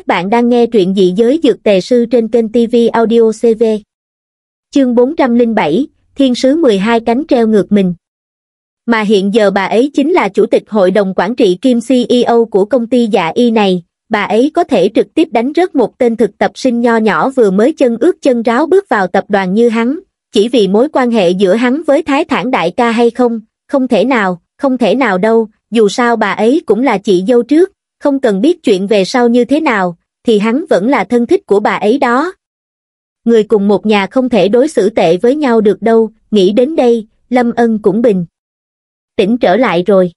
Các bạn đang nghe truyện dị giới dược tề sư trên kênh TV Audio CV. Chương 407, Thiên sứ 12 cánh treo ngược mình. Mà hiện giờ bà ấy chính là chủ tịch hội đồng quản trị kim CEO của công ty dạ y này, bà ấy có thể trực tiếp đánh rớt một tên thực tập sinh nho nhỏ vừa mới chân ướt chân ráo bước vào tập đoàn như hắn, chỉ vì mối quan hệ giữa hắn với Thái Thản Đại ca hay không, không thể nào, không thể nào đâu, dù sao bà ấy cũng là chị dâu trước, không cần biết chuyện về sau như thế nào, thì hắn vẫn là thân thích của bà ấy đó. Người cùng một nhà không thể đối xử tệ với nhau được đâu, nghĩ đến đây, Lâm Ân cũng bình. Tỉnh trở lại rồi.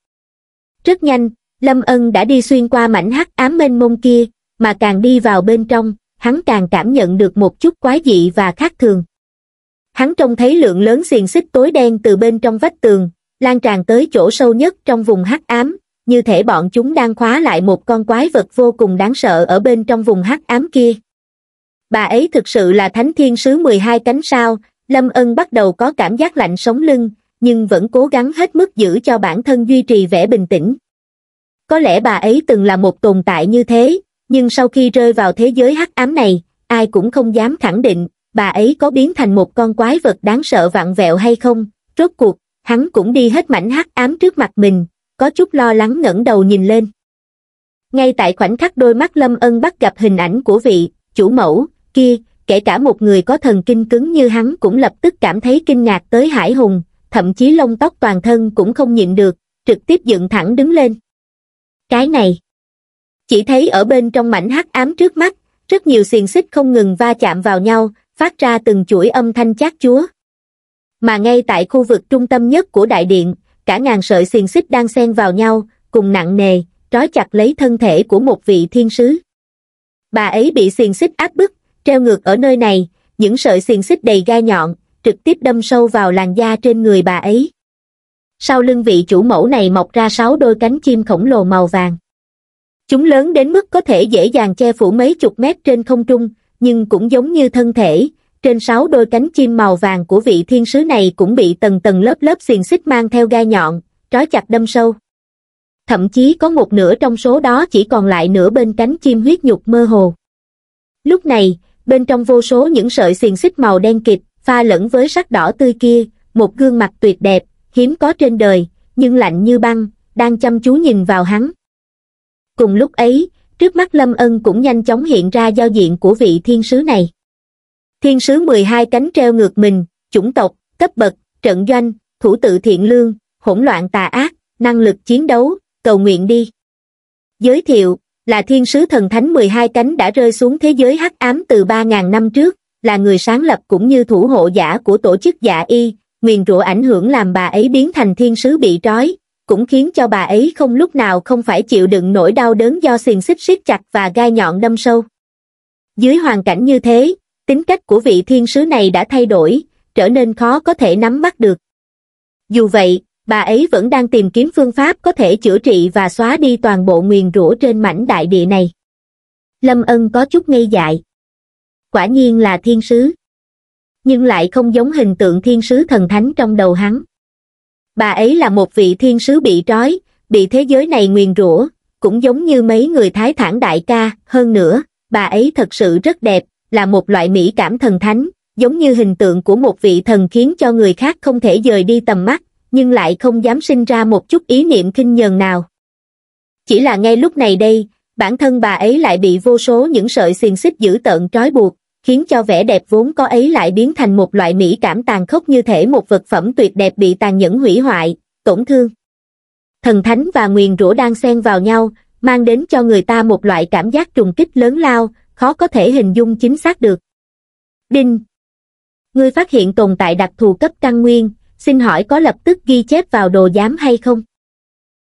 Rất nhanh, Lâm Ân đã đi xuyên qua mảnh hắc ám mênh mông kia, mà càng đi vào bên trong, hắn càng cảm nhận được một chút quái dị và khác thường. Hắn trông thấy lượng lớn xiềng xích tối đen từ bên trong vách tường, lan tràn tới chỗ sâu nhất trong vùng hắc ám, như thể bọn chúng đang khóa lại một con quái vật vô cùng đáng sợ ở bên trong vùng hắc ám kia bà ấy thực sự là thánh thiên sứ mười hai cánh sao lâm ân bắt đầu có cảm giác lạnh sống lưng nhưng vẫn cố gắng hết mức giữ cho bản thân duy trì vẻ bình tĩnh có lẽ bà ấy từng là một tồn tại như thế nhưng sau khi rơi vào thế giới hắc ám này ai cũng không dám khẳng định bà ấy có biến thành một con quái vật đáng sợ vặn vẹo hay không rốt cuộc hắn cũng đi hết mảnh hắc ám trước mặt mình có chút lo lắng ngẩng đầu nhìn lên ngay tại khoảnh khắc đôi mắt lâm ân bắt gặp hình ảnh của vị chủ mẫu kia kể cả một người có thần kinh cứng như hắn cũng lập tức cảm thấy kinh ngạc tới hải hùng thậm chí lông tóc toàn thân cũng không nhịn được trực tiếp dựng thẳng đứng lên cái này chỉ thấy ở bên trong mảnh hắc ám trước mắt rất nhiều xiềng xích không ngừng va chạm vào nhau phát ra từng chuỗi âm thanh chát chúa mà ngay tại khu vực trung tâm nhất của đại điện cả ngàn sợi xiềng xích đang xen vào nhau, cùng nặng nề, trói chặt lấy thân thể của một vị thiên sứ. Bà ấy bị xiềng xích áp bức, treo ngược ở nơi này, những sợi xiềng xích đầy gai nhọn, trực tiếp đâm sâu vào làn da trên người bà ấy. Sau lưng vị chủ mẫu này mọc ra sáu đôi cánh chim khổng lồ màu vàng. Chúng lớn đến mức có thể dễ dàng che phủ mấy chục mét trên không trung, nhưng cũng giống như thân thể, trên sáu đôi cánh chim màu vàng của vị thiên sứ này cũng bị tầng tầng lớp lớp xiềng xích mang theo gai nhọn, trói chặt đâm sâu. Thậm chí có một nửa trong số đó chỉ còn lại nửa bên cánh chim huyết nhục mơ hồ. Lúc này, bên trong vô số những sợi xiềng xích màu đen kịt, pha lẫn với sắc đỏ tươi kia, một gương mặt tuyệt đẹp, hiếm có trên đời, nhưng lạnh như băng, đang chăm chú nhìn vào hắn. Cùng lúc ấy, trước mắt Lâm Ân cũng nhanh chóng hiện ra giao diện của vị thiên sứ này thiên sứ 12 cánh treo ngược mình, chủng tộc, cấp bậc, trận doanh, thủ tự thiện lương, hỗn loạn tà ác, năng lực chiến đấu, cầu nguyện đi. Giới thiệu, là thiên sứ thần thánh 12 cánh đã rơi xuống thế giới hắc ám từ 3.000 năm trước, là người sáng lập cũng như thủ hộ giả của tổ chức giả dạ y, nguyền rủa ảnh hưởng làm bà ấy biến thành thiên sứ bị trói, cũng khiến cho bà ấy không lúc nào không phải chịu đựng nỗi đau đớn do xiềng xích siết chặt và gai nhọn đâm sâu. Dưới hoàn cảnh như thế, tính cách của vị thiên sứ này đã thay đổi, trở nên khó có thể nắm bắt được. Dù vậy, bà ấy vẫn đang tìm kiếm phương pháp có thể chữa trị và xóa đi toàn bộ nguyền rủa trên mảnh đại địa này. Lâm Ân có chút ngây dại. Quả nhiên là thiên sứ. Nhưng lại không giống hình tượng thiên sứ thần thánh trong đầu hắn. Bà ấy là một vị thiên sứ bị trói, bị thế giới này nguyền rủa, cũng giống như mấy người thái thản đại ca, hơn nữa, bà ấy thật sự rất đẹp, là một loại mỹ cảm thần thánh, giống như hình tượng của một vị thần khiến cho người khác không thể rời đi tầm mắt, nhưng lại không dám sinh ra một chút ý niệm kinh nhờn nào. Chỉ là ngay lúc này đây, bản thân bà ấy lại bị vô số những sợi xiềng xích giữ tợn trói buộc, khiến cho vẻ đẹp vốn có ấy lại biến thành một loại mỹ cảm tàn khốc như thể một vật phẩm tuyệt đẹp bị tàn nhẫn hủy hoại, tổn thương. Thần thánh và nguyền rủa đang xen vào nhau, mang đến cho người ta một loại cảm giác trùng kích lớn lao, khó có thể hình dung chính xác được. Đinh Ngươi phát hiện tồn tại đặc thù cấp căn nguyên, xin hỏi có lập tức ghi chép vào đồ giám hay không?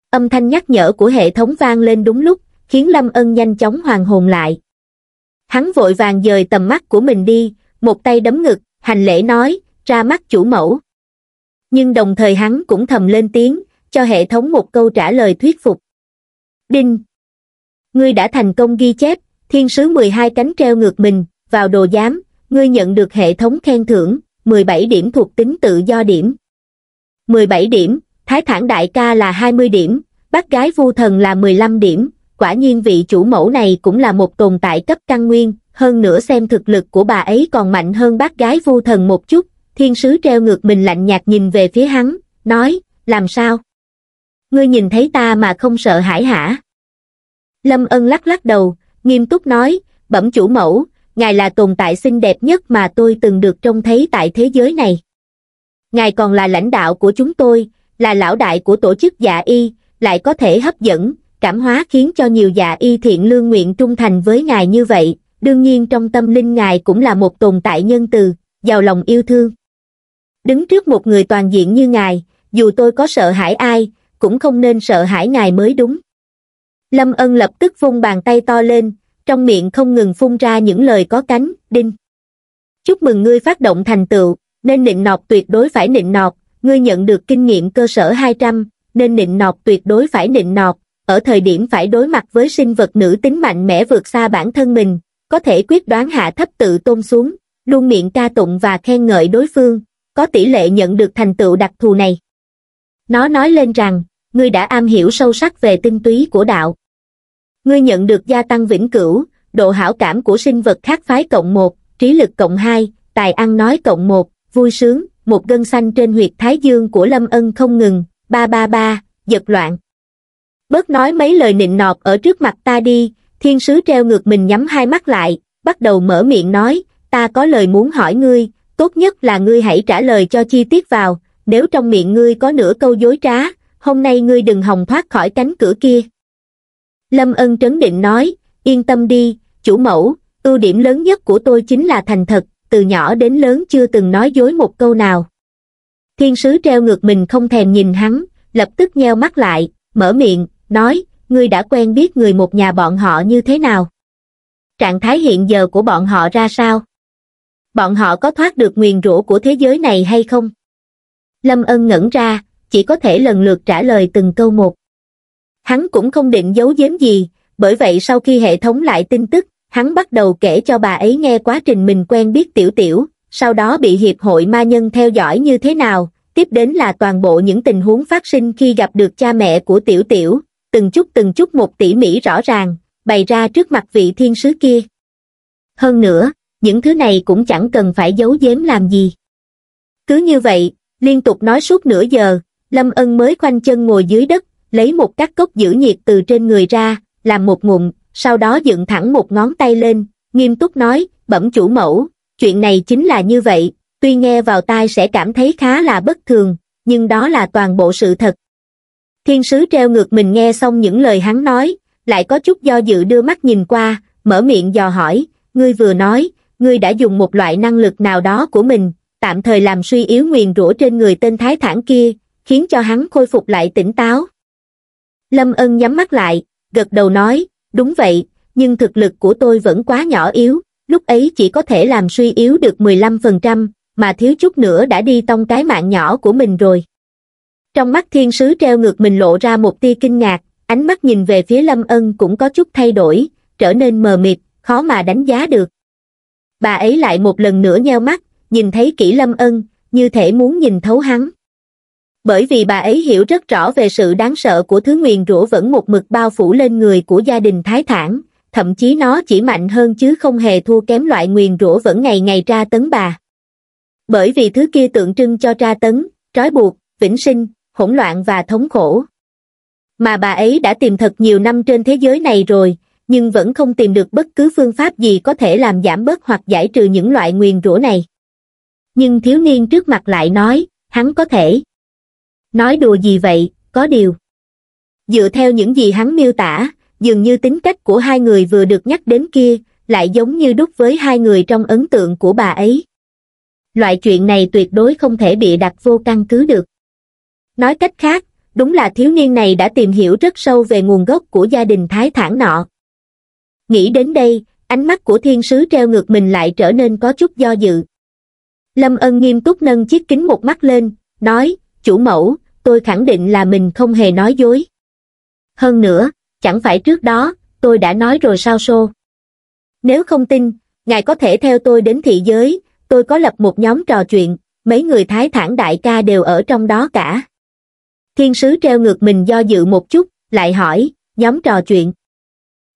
Âm thanh nhắc nhở của hệ thống vang lên đúng lúc, khiến Lâm Ân nhanh chóng hoàn hồn lại. Hắn vội vàng dời tầm mắt của mình đi, một tay đấm ngực, hành lễ nói, ra mắt chủ mẫu. Nhưng đồng thời hắn cũng thầm lên tiếng, cho hệ thống một câu trả lời thuyết phục. Đinh! Ngươi đã thành công ghi chép, thiên sứ 12 cánh treo ngược mình, vào đồ giám, ngươi nhận được hệ thống khen thưởng, 17 điểm thuộc tính tự do điểm. 17 điểm, thái thản đại ca là 20 điểm, bác gái vu thần là 15 điểm, quả nhiên vị chủ mẫu này cũng là một tồn tại cấp căn nguyên, hơn nữa xem thực lực của bà ấy còn mạnh hơn bác gái vu thần một chút, thiên sứ treo ngược mình lạnh nhạt nhìn về phía hắn, nói, làm sao? Ngươi nhìn thấy ta mà không sợ hãi hả? Lâm ân lắc lắc đầu, nghiêm túc nói, bẩm chủ mẫu, ngài là tồn tại xinh đẹp nhất mà tôi từng được trông thấy tại thế giới này. Ngài còn là lãnh đạo của chúng tôi, là lão đại của tổ chức dạ y, lại có thể hấp dẫn, cảm hóa khiến cho nhiều dạ y thiện lương nguyện trung thành với ngài như vậy. Đương nhiên trong tâm linh ngài cũng là một tồn tại nhân từ, giàu lòng yêu thương. Đứng trước một người toàn diện như ngài, dù tôi có sợ hãi ai, cũng không nên sợ hãi ngài mới đúng lâm ân lập tức vung bàn tay to lên trong miệng không ngừng phun ra những lời có cánh đinh chúc mừng ngươi phát động thành tựu nên nịnh nọt tuyệt đối phải nịnh nọt ngươi nhận được kinh nghiệm cơ sở 200, nên nịnh nọt tuyệt đối phải nịnh nọt ở thời điểm phải đối mặt với sinh vật nữ tính mạnh mẽ vượt xa bản thân mình có thể quyết đoán hạ thấp tự tôn xuống luôn miệng ca tụng và khen ngợi đối phương có tỷ lệ nhận được thành tựu đặc thù này nó nói lên rằng ngươi đã am hiểu sâu sắc về tinh túy của đạo ngươi nhận được gia tăng vĩnh cửu độ hảo cảm của sinh vật khác phái cộng một trí lực cộng hai tài ăn nói cộng một vui sướng một gân xanh trên huyệt thái dương của lâm ân không ngừng ba ba ba giật loạn bớt nói mấy lời nịnh nọt ở trước mặt ta đi thiên sứ treo ngược mình nhắm hai mắt lại bắt đầu mở miệng nói ta có lời muốn hỏi ngươi tốt nhất là ngươi hãy trả lời cho chi tiết vào nếu trong miệng ngươi có nửa câu dối trá hôm nay ngươi đừng hòng thoát khỏi cánh cửa kia. Lâm ân trấn định nói, yên tâm đi, chủ mẫu, ưu điểm lớn nhất của tôi chính là thành thật, từ nhỏ đến lớn chưa từng nói dối một câu nào. Thiên sứ treo ngược mình không thèm nhìn hắn, lập tức nheo mắt lại, mở miệng, nói, ngươi đã quen biết người một nhà bọn họ như thế nào? Trạng thái hiện giờ của bọn họ ra sao? Bọn họ có thoát được nguyền rủa của thế giới này hay không? Lâm ân ngẩn ra, chỉ có thể lần lượt trả lời từng câu một. Hắn cũng không định giấu giếm gì, bởi vậy sau khi hệ thống lại tin tức, hắn bắt đầu kể cho bà ấy nghe quá trình mình quen biết tiểu tiểu, sau đó bị hiệp hội ma nhân theo dõi như thế nào, tiếp đến là toàn bộ những tình huống phát sinh khi gặp được cha mẹ của tiểu tiểu, từng chút từng chút một tỉ mỉ rõ ràng, bày ra trước mặt vị thiên sứ kia. Hơn nữa, những thứ này cũng chẳng cần phải giấu giếm làm gì. Cứ như vậy, liên tục nói suốt nửa giờ, lâm ân mới khoanh chân ngồi dưới đất lấy một các cốc giữ nhiệt từ trên người ra làm một ngụm sau đó dựng thẳng một ngón tay lên nghiêm túc nói bẩm chủ mẫu chuyện này chính là như vậy tuy nghe vào tai sẽ cảm thấy khá là bất thường nhưng đó là toàn bộ sự thật thiên sứ treo ngược mình nghe xong những lời hắn nói lại có chút do dự đưa mắt nhìn qua mở miệng dò hỏi ngươi vừa nói ngươi đã dùng một loại năng lực nào đó của mình tạm thời làm suy yếu nguyền rủa trên người tên thái thản kia khiến cho hắn khôi phục lại tỉnh táo. Lâm ân nhắm mắt lại, gật đầu nói, đúng vậy, nhưng thực lực của tôi vẫn quá nhỏ yếu, lúc ấy chỉ có thể làm suy yếu được 15%, mà thiếu chút nữa đã đi tông cái mạng nhỏ của mình rồi. Trong mắt thiên sứ treo ngược mình lộ ra một tia kinh ngạc, ánh mắt nhìn về phía Lâm Ân cũng có chút thay đổi, trở nên mờ mịt, khó mà đánh giá được. Bà ấy lại một lần nữa nheo mắt, nhìn thấy kỹ Lâm Ân, như thể muốn nhìn thấu hắn bởi vì bà ấy hiểu rất rõ về sự đáng sợ của thứ nguyền rủa vẫn một mực bao phủ lên người của gia đình thái thản thậm chí nó chỉ mạnh hơn chứ không hề thua kém loại nguyền rủa vẫn ngày ngày tra tấn bà bởi vì thứ kia tượng trưng cho tra tấn trói buộc vĩnh sinh hỗn loạn và thống khổ mà bà ấy đã tìm thật nhiều năm trên thế giới này rồi nhưng vẫn không tìm được bất cứ phương pháp gì có thể làm giảm bớt hoặc giải trừ những loại nguyền rủa này nhưng thiếu niên trước mặt lại nói hắn có thể Nói đùa gì vậy, có điều. Dựa theo những gì hắn miêu tả, dường như tính cách của hai người vừa được nhắc đến kia, lại giống như đúc với hai người trong ấn tượng của bà ấy. Loại chuyện này tuyệt đối không thể bị đặt vô căn cứ được. Nói cách khác, đúng là thiếu niên này đã tìm hiểu rất sâu về nguồn gốc của gia đình thái thản nọ. Nghĩ đến đây, ánh mắt của thiên sứ treo ngược mình lại trở nên có chút do dự. Lâm ân nghiêm túc nâng chiếc kính một mắt lên, nói, chủ mẫu, tôi khẳng định là mình không hề nói dối. Hơn nữa, chẳng phải trước đó, tôi đã nói rồi sao xô. Nếu không tin, ngài có thể theo tôi đến thị giới, tôi có lập một nhóm trò chuyện, mấy người thái thản đại ca đều ở trong đó cả. Thiên sứ treo ngược mình do dự một chút, lại hỏi, nhóm trò chuyện.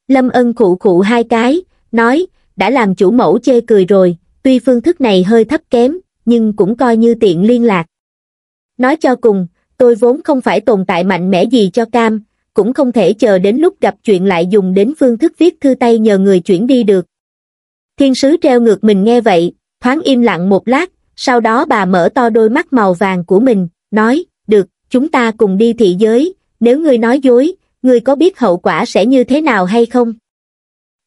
Lâm ân cụ cụ hai cái, nói, đã làm chủ mẫu chê cười rồi, tuy phương thức này hơi thấp kém, nhưng cũng coi như tiện liên lạc. Nói cho cùng, tôi vốn không phải tồn tại mạnh mẽ gì cho cam, cũng không thể chờ đến lúc gặp chuyện lại dùng đến phương thức viết thư tay nhờ người chuyển đi được. Thiên sứ treo ngược mình nghe vậy, thoáng im lặng một lát, sau đó bà mở to đôi mắt màu vàng của mình, nói, được, chúng ta cùng đi thị giới, nếu ngươi nói dối, ngươi có biết hậu quả sẽ như thế nào hay không?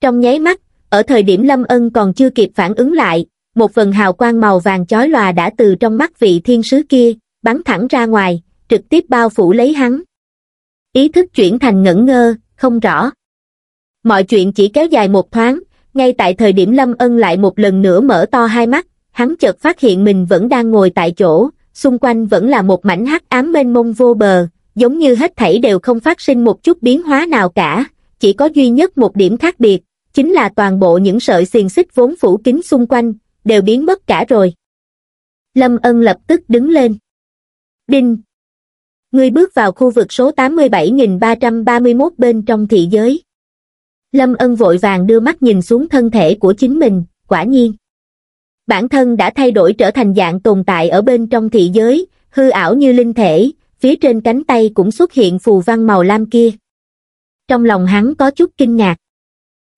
Trong nháy mắt, ở thời điểm Lâm Ân còn chưa kịp phản ứng lại, một phần hào quang màu vàng chói lòa đã từ trong mắt vị thiên sứ kia, bắn thẳng ra ngoài trực tiếp bao phủ lấy hắn ý thức chuyển thành ngẩn ngơ không rõ mọi chuyện chỉ kéo dài một thoáng ngay tại thời điểm lâm ân lại một lần nữa mở to hai mắt hắn chợt phát hiện mình vẫn đang ngồi tại chỗ xung quanh vẫn là một mảnh hắc ám mênh mông vô bờ giống như hết thảy đều không phát sinh một chút biến hóa nào cả chỉ có duy nhất một điểm khác biệt chính là toàn bộ những sợi xiềng xích vốn phủ kín xung quanh đều biến mất cả rồi lâm ân lập tức đứng lên Đinh! Ngươi bước vào khu vực số 87.331 bên trong thị giới. Lâm ân vội vàng đưa mắt nhìn xuống thân thể của chính mình, quả nhiên. Bản thân đã thay đổi trở thành dạng tồn tại ở bên trong thị giới, hư ảo như linh thể, phía trên cánh tay cũng xuất hiện phù văn màu lam kia. Trong lòng hắn có chút kinh ngạc.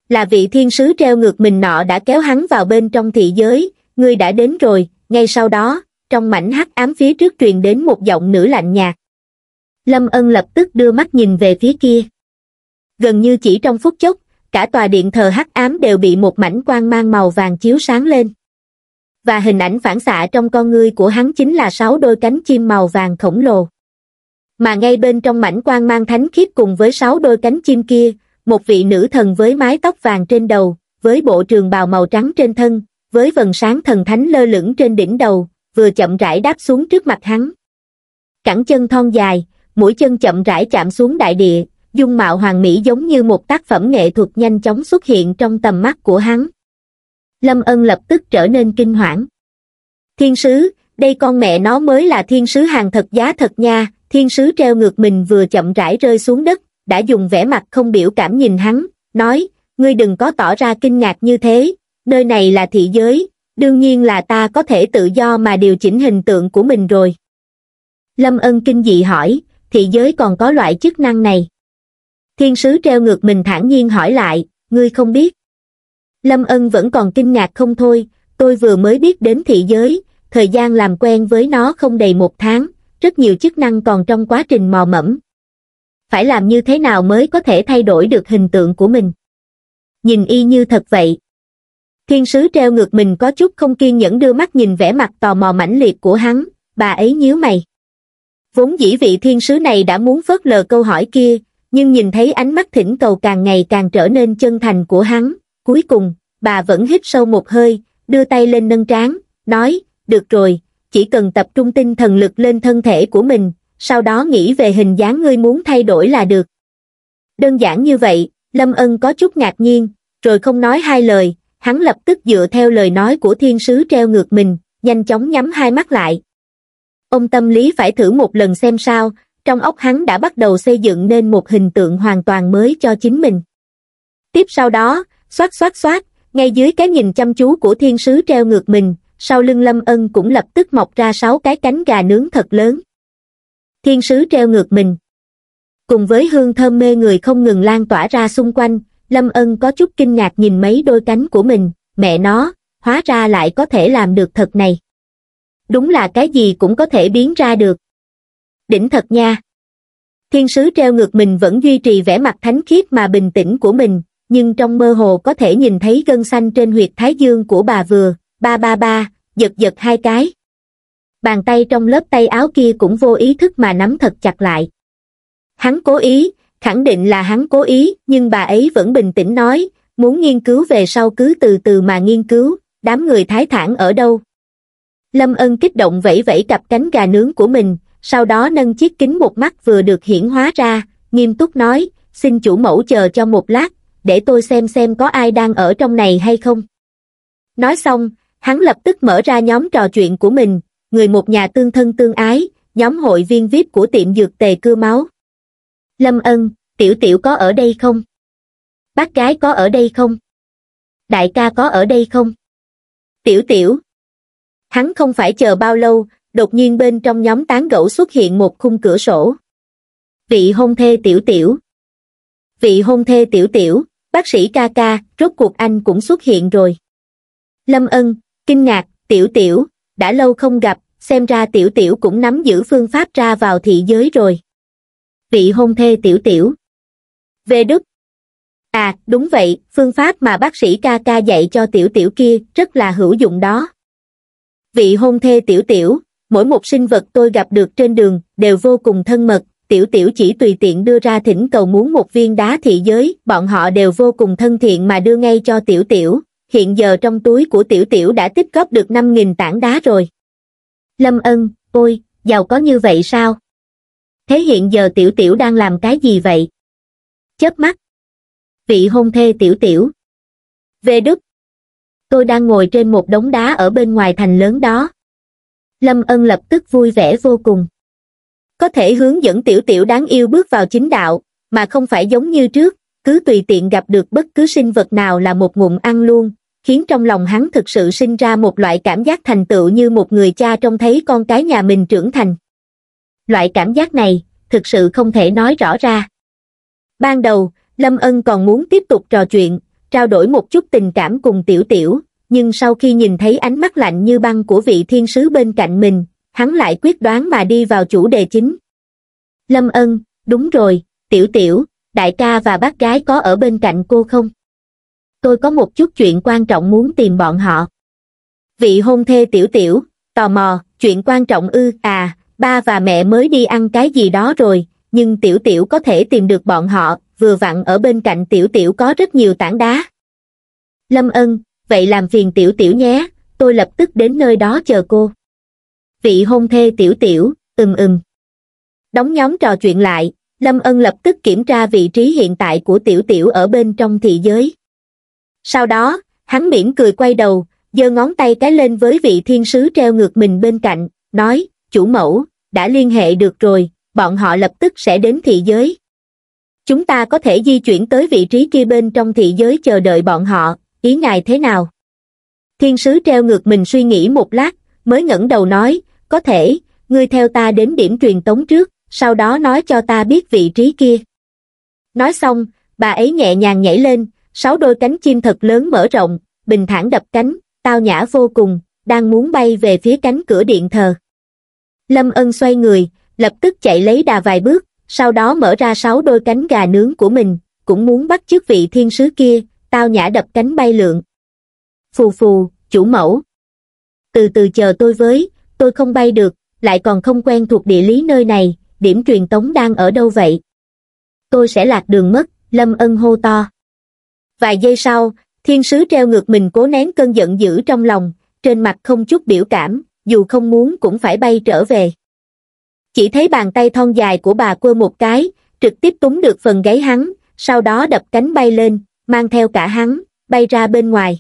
Là vị thiên sứ treo ngược mình nọ đã kéo hắn vào bên trong thị giới, ngươi đã đến rồi, ngay sau đó, trong mảnh hắc ám phía trước truyền đến một giọng nữ lạnh nhạt. Lâm Ân lập tức đưa mắt nhìn về phía kia. Gần như chỉ trong phút chốc, cả tòa điện thờ hắc ám đều bị một mảnh quang mang màu vàng chiếu sáng lên. Và hình ảnh phản xạ trong con ngươi của hắn chính là sáu đôi cánh chim màu vàng khổng lồ. Mà ngay bên trong mảnh quang mang thánh khiết cùng với sáu đôi cánh chim kia, một vị nữ thần với mái tóc vàng trên đầu, với bộ trường bào màu trắng trên thân, với vần sáng thần thánh lơ lửng trên đỉnh đầu, vừa chậm rãi đáp xuống trước mặt hắn. Cẳng chân thon dài, mũi chân chậm rãi chạm xuống đại địa, dung mạo hoàng mỹ giống như một tác phẩm nghệ thuật nhanh chóng xuất hiện trong tầm mắt của hắn. Lâm ân lập tức trở nên kinh hoảng. Thiên sứ, đây con mẹ nó mới là thiên sứ hàng thật giá thật nha, thiên sứ treo ngược mình vừa chậm rãi rơi xuống đất, đã dùng vẻ mặt không biểu cảm nhìn hắn, nói, ngươi đừng có tỏ ra kinh ngạc như thế, nơi này là thị giới, đương nhiên là ta có thể tự do mà điều chỉnh hình tượng của mình rồi lâm ân kinh dị hỏi thị giới còn có loại chức năng này thiên sứ treo ngược mình thản nhiên hỏi lại ngươi không biết lâm ân vẫn còn kinh ngạc không thôi tôi vừa mới biết đến thị giới thời gian làm quen với nó không đầy một tháng rất nhiều chức năng còn trong quá trình mò mẫm phải làm như thế nào mới có thể thay đổi được hình tượng của mình nhìn y như thật vậy thiên sứ treo ngược mình có chút không kiên nhẫn đưa mắt nhìn vẻ mặt tò mò mãnh liệt của hắn bà ấy nhíu mày vốn dĩ vị thiên sứ này đã muốn phớt lờ câu hỏi kia nhưng nhìn thấy ánh mắt thỉnh cầu càng ngày càng trở nên chân thành của hắn cuối cùng bà vẫn hít sâu một hơi đưa tay lên nâng trán nói được rồi chỉ cần tập trung tinh thần lực lên thân thể của mình sau đó nghĩ về hình dáng ngươi muốn thay đổi là được đơn giản như vậy lâm ân có chút ngạc nhiên rồi không nói hai lời hắn lập tức dựa theo lời nói của thiên sứ treo ngược mình, nhanh chóng nhắm hai mắt lại. Ông tâm lý phải thử một lần xem sao, trong óc hắn đã bắt đầu xây dựng nên một hình tượng hoàn toàn mới cho chính mình. Tiếp sau đó, xoát xoát xoát, ngay dưới cái nhìn chăm chú của thiên sứ treo ngược mình, sau lưng lâm ân cũng lập tức mọc ra sáu cái cánh gà nướng thật lớn. Thiên sứ treo ngược mình. Cùng với hương thơm mê người không ngừng lan tỏa ra xung quanh, lâm ân có chút kinh ngạc nhìn mấy đôi cánh của mình mẹ nó hóa ra lại có thể làm được thật này đúng là cái gì cũng có thể biến ra được đỉnh thật nha thiên sứ treo ngược mình vẫn duy trì vẻ mặt thánh khiết mà bình tĩnh của mình nhưng trong mơ hồ có thể nhìn thấy gân xanh trên huyệt thái dương của bà vừa ba ba ba giật giật hai cái bàn tay trong lớp tay áo kia cũng vô ý thức mà nắm thật chặt lại hắn cố ý khẳng định là hắn cố ý, nhưng bà ấy vẫn bình tĩnh nói, muốn nghiên cứu về sau cứ từ từ mà nghiên cứu, đám người thái thản ở đâu. Lâm ân kích động vẫy vẫy cặp cánh gà nướng của mình, sau đó nâng chiếc kính một mắt vừa được hiển hóa ra, nghiêm túc nói, xin chủ mẫu chờ cho một lát, để tôi xem xem có ai đang ở trong này hay không. Nói xong, hắn lập tức mở ra nhóm trò chuyện của mình, người một nhà tương thân tương ái, nhóm hội viên VIP của tiệm dược tề cưa máu lâm ân tiểu tiểu có ở đây không bác gái có ở đây không đại ca có ở đây không tiểu tiểu hắn không phải chờ bao lâu đột nhiên bên trong nhóm tán gẫu xuất hiện một khung cửa sổ vị hôn thê tiểu tiểu vị hôn thê tiểu tiểu bác sĩ ca ca rốt cuộc anh cũng xuất hiện rồi lâm ân kinh ngạc tiểu tiểu đã lâu không gặp xem ra tiểu tiểu cũng nắm giữ phương pháp ra vào thị giới rồi vị hôn thê tiểu tiểu. Về Đức À, đúng vậy, phương pháp mà bác sĩ ca ca dạy cho tiểu tiểu kia rất là hữu dụng đó. Vị hôn thê tiểu tiểu, mỗi một sinh vật tôi gặp được trên đường đều vô cùng thân mật, tiểu tiểu chỉ tùy tiện đưa ra thỉnh cầu muốn một viên đá thị giới, bọn họ đều vô cùng thân thiện mà đưa ngay cho tiểu tiểu, hiện giờ trong túi của tiểu tiểu đã tích góp được 5.000 tảng đá rồi. Lâm ân, ôi, giàu có như vậy sao? thế hiện giờ tiểu tiểu đang làm cái gì vậy chớp mắt vị hôn thê tiểu tiểu về đức tôi đang ngồi trên một đống đá ở bên ngoài thành lớn đó lâm ân lập tức vui vẻ vô cùng có thể hướng dẫn tiểu tiểu đáng yêu bước vào chính đạo mà không phải giống như trước cứ tùy tiện gặp được bất cứ sinh vật nào là một ngụm ăn luôn khiến trong lòng hắn thực sự sinh ra một loại cảm giác thành tựu như một người cha trông thấy con cái nhà mình trưởng thành loại cảm giác này thực sự không thể nói rõ ra. Ban đầu, Lâm Ân còn muốn tiếp tục trò chuyện, trao đổi một chút tình cảm cùng Tiểu Tiểu, nhưng sau khi nhìn thấy ánh mắt lạnh như băng của vị thiên sứ bên cạnh mình, hắn lại quyết đoán mà đi vào chủ đề chính. Lâm Ân, đúng rồi, Tiểu Tiểu, đại ca và bác gái có ở bên cạnh cô không? Tôi có một chút chuyện quan trọng muốn tìm bọn họ. Vị hôn thê Tiểu Tiểu, tò mò, chuyện quan trọng ư, à, ba và mẹ mới đi ăn cái gì đó rồi nhưng tiểu tiểu có thể tìm được bọn họ vừa vặn ở bên cạnh tiểu tiểu có rất nhiều tảng đá lâm ân vậy làm phiền tiểu tiểu nhé tôi lập tức đến nơi đó chờ cô vị hôn thê tiểu tiểu ừm ừm đóng nhóm trò chuyện lại lâm ân lập tức kiểm tra vị trí hiện tại của tiểu tiểu ở bên trong thị giới sau đó hắn mỉm cười quay đầu giơ ngón tay cái lên với vị thiên sứ treo ngược mình bên cạnh nói chủ mẫu đã liên hệ được rồi, bọn họ lập tức sẽ đến thị giới. Chúng ta có thể di chuyển tới vị trí kia bên trong thị giới chờ đợi bọn họ, ý ngài thế nào? Thiên sứ treo ngược mình suy nghĩ một lát, mới ngẩng đầu nói, có thể, ngươi theo ta đến điểm truyền tống trước, sau đó nói cho ta biết vị trí kia. Nói xong, bà ấy nhẹ nhàng nhảy lên, sáu đôi cánh chim thật lớn mở rộng, bình thản đập cánh, tao nhã vô cùng, đang muốn bay về phía cánh cửa điện thờ lâm ân xoay người lập tức chạy lấy đà vài bước sau đó mở ra sáu đôi cánh gà nướng của mình cũng muốn bắt chước vị thiên sứ kia tao nhã đập cánh bay lượn phù phù chủ mẫu từ từ chờ tôi với tôi không bay được lại còn không quen thuộc địa lý nơi này điểm truyền tống đang ở đâu vậy tôi sẽ lạc đường mất lâm ân hô to vài giây sau thiên sứ treo ngược mình cố nén cơn giận dữ trong lòng trên mặt không chút biểu cảm dù không muốn cũng phải bay trở về. Chỉ thấy bàn tay thon dài của bà quơ một cái, trực tiếp túng được phần gáy hắn, sau đó đập cánh bay lên, mang theo cả hắn, bay ra bên ngoài.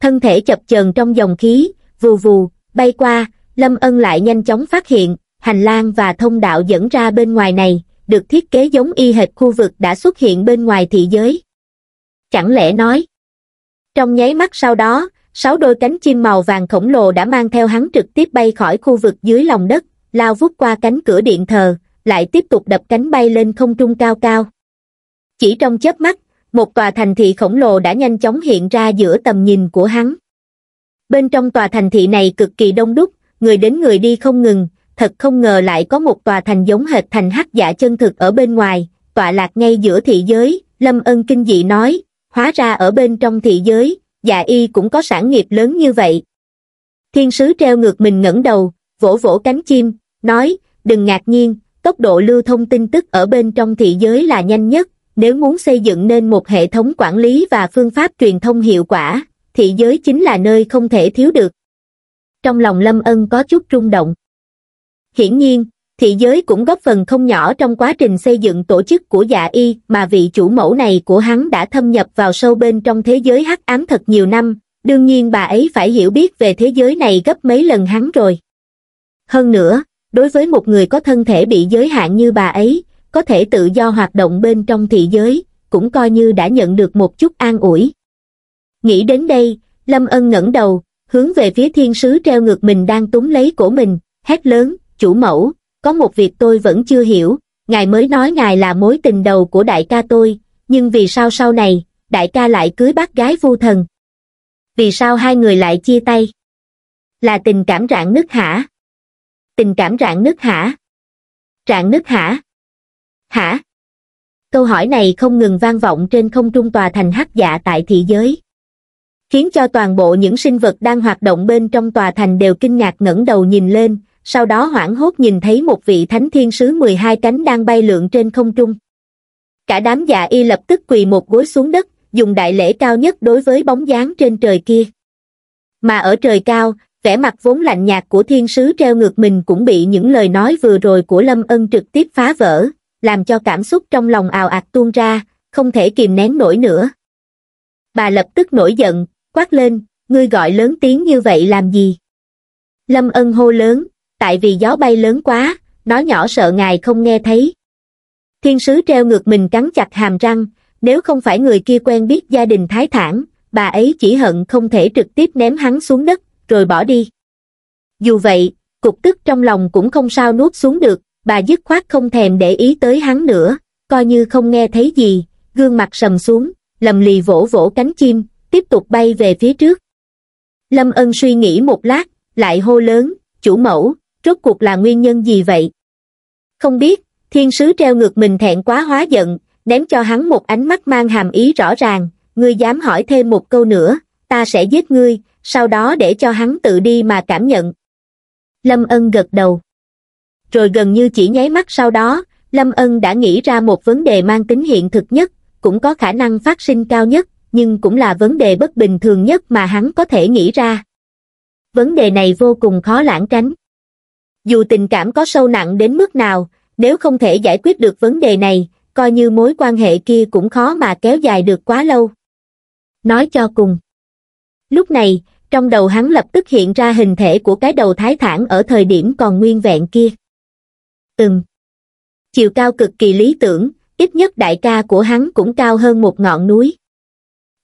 Thân thể chập chờn trong dòng khí, vù vù, bay qua, Lâm Ân lại nhanh chóng phát hiện, hành lang và thông đạo dẫn ra bên ngoài này, được thiết kế giống y hệt khu vực đã xuất hiện bên ngoài thị giới. Chẳng lẽ nói, trong nháy mắt sau đó, sáu đôi cánh chim màu vàng khổng lồ đã mang theo hắn trực tiếp bay khỏi khu vực dưới lòng đất, lao vút qua cánh cửa điện thờ, lại tiếp tục đập cánh bay lên không trung cao cao. Chỉ trong chớp mắt, một tòa thành thị khổng lồ đã nhanh chóng hiện ra giữa tầm nhìn của hắn. Bên trong tòa thành thị này cực kỳ đông đúc, người đến người đi không ngừng, thật không ngờ lại có một tòa thành giống hệt thành hắc giả chân thực ở bên ngoài, tọa lạc ngay giữa thị giới, Lâm Ân kinh dị nói, hóa ra ở bên trong thị giới, dạ y cũng có sản nghiệp lớn như vậy. Thiên sứ treo ngược mình ngẩng đầu, vỗ vỗ cánh chim, nói, đừng ngạc nhiên, tốc độ lưu thông tin tức ở bên trong thị giới là nhanh nhất, nếu muốn xây dựng nên một hệ thống quản lý và phương pháp truyền thông hiệu quả, thị giới chính là nơi không thể thiếu được. Trong lòng Lâm Ân có chút rung động. Hiển nhiên, thị giới cũng góp phần không nhỏ trong quá trình xây dựng tổ chức của dạ y mà vị chủ mẫu này của hắn đã thâm nhập vào sâu bên trong thế giới hắc ám thật nhiều năm, đương nhiên bà ấy phải hiểu biết về thế giới này gấp mấy lần hắn rồi. Hơn nữa, đối với một người có thân thể bị giới hạn như bà ấy, có thể tự do hoạt động bên trong thị giới, cũng coi như đã nhận được một chút an ủi. Nghĩ đến đây, Lâm Ân ngẩng đầu, hướng về phía thiên sứ treo ngược mình đang túm lấy cổ mình, hét lớn, chủ mẫu, có một việc tôi vẫn chưa hiểu, ngài mới nói ngài là mối tình đầu của đại ca tôi, nhưng vì sao sau này, đại ca lại cưới bác gái vu thần? Vì sao hai người lại chia tay? Là tình cảm rạn nứt hả? Tình cảm rạn nứt hả? Rạn nứt hả? Hả? Câu hỏi này không ngừng vang vọng trên không trung tòa thành hắc dạ tại thị giới. Khiến cho toàn bộ những sinh vật đang hoạt động bên trong tòa thành đều kinh ngạc ngẩng đầu nhìn lên, sau đó hoảng hốt nhìn thấy một vị thánh thiên sứ mười hai cánh đang bay lượn trên không trung cả đám dạ y lập tức quỳ một gối xuống đất dùng đại lễ cao nhất đối với bóng dáng trên trời kia mà ở trời cao vẻ mặt vốn lạnh nhạt của thiên sứ treo ngược mình cũng bị những lời nói vừa rồi của lâm ân trực tiếp phá vỡ làm cho cảm xúc trong lòng ào ạt tuôn ra không thể kìm nén nổi nữa bà lập tức nổi giận quát lên ngươi gọi lớn tiếng như vậy làm gì lâm ân hô lớn tại vì gió bay lớn quá nó nhỏ sợ ngài không nghe thấy thiên sứ treo ngược mình cắn chặt hàm răng nếu không phải người kia quen biết gia đình thái thản bà ấy chỉ hận không thể trực tiếp ném hắn xuống đất rồi bỏ đi dù vậy cục tức trong lòng cũng không sao nuốt xuống được bà dứt khoát không thèm để ý tới hắn nữa coi như không nghe thấy gì gương mặt sầm xuống lầm lì vỗ vỗ cánh chim tiếp tục bay về phía trước lâm ân suy nghĩ một lát lại hô lớn chủ mẫu rốt cuộc là nguyên nhân gì vậy? Không biết, thiên sứ treo ngược mình thẹn quá hóa giận, ném cho hắn một ánh mắt mang hàm ý rõ ràng, ngươi dám hỏi thêm một câu nữa, ta sẽ giết ngươi, sau đó để cho hắn tự đi mà cảm nhận. Lâm Ân gật đầu. Rồi gần như chỉ nháy mắt sau đó, Lâm Ân đã nghĩ ra một vấn đề mang tính hiện thực nhất, cũng có khả năng phát sinh cao nhất, nhưng cũng là vấn đề bất bình thường nhất mà hắn có thể nghĩ ra. Vấn đề này vô cùng khó lãng tránh dù tình cảm có sâu nặng đến mức nào nếu không thể giải quyết được vấn đề này coi như mối quan hệ kia cũng khó mà kéo dài được quá lâu nói cho cùng lúc này trong đầu hắn lập tức hiện ra hình thể của cái đầu thái thản ở thời điểm còn nguyên vẹn kia ừm chiều cao cực kỳ lý tưởng ít nhất đại ca của hắn cũng cao hơn một ngọn núi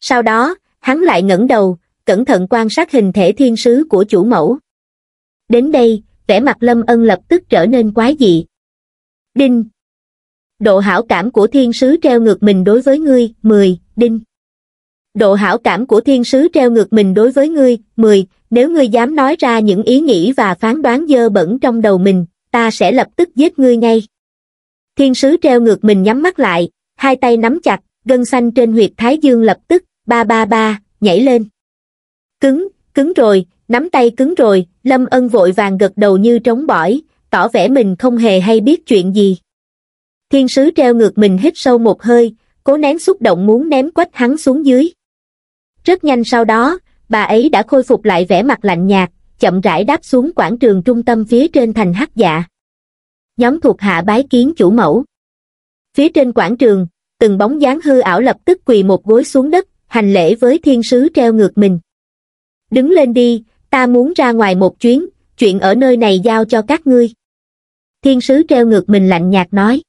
sau đó hắn lại ngẩng đầu cẩn thận quan sát hình thể thiên sứ của chủ mẫu đến đây vẻ mặt lâm ân lập tức trở nên quái dị. Đinh. Độ hảo cảm của thiên sứ treo ngược mình đối với ngươi, 10, đinh. Độ hảo cảm của thiên sứ treo ngược mình đối với ngươi, 10, nếu ngươi dám nói ra những ý nghĩ và phán đoán dơ bẩn trong đầu mình, ta sẽ lập tức giết ngươi ngay. Thiên sứ treo ngược mình nhắm mắt lại, hai tay nắm chặt, gân xanh trên huyệt thái dương lập tức, ba ba ba, nhảy lên. Cứng, cứng rồi, nắm tay cứng rồi lâm ân vội vàng gật đầu như trống bỏi tỏ vẻ mình không hề hay biết chuyện gì thiên sứ treo ngược mình hít sâu một hơi cố nén xúc động muốn ném quách hắn xuống dưới rất nhanh sau đó bà ấy đã khôi phục lại vẻ mặt lạnh nhạt chậm rãi đáp xuống quảng trường trung tâm phía trên thành hắc dạ nhóm thuộc hạ bái kiến chủ mẫu phía trên quảng trường từng bóng dáng hư ảo lập tức quỳ một gối xuống đất hành lễ với thiên sứ treo ngược mình đứng lên đi ta muốn ra ngoài một chuyến chuyện ở nơi này giao cho các ngươi thiên sứ treo ngược mình lạnh nhạt nói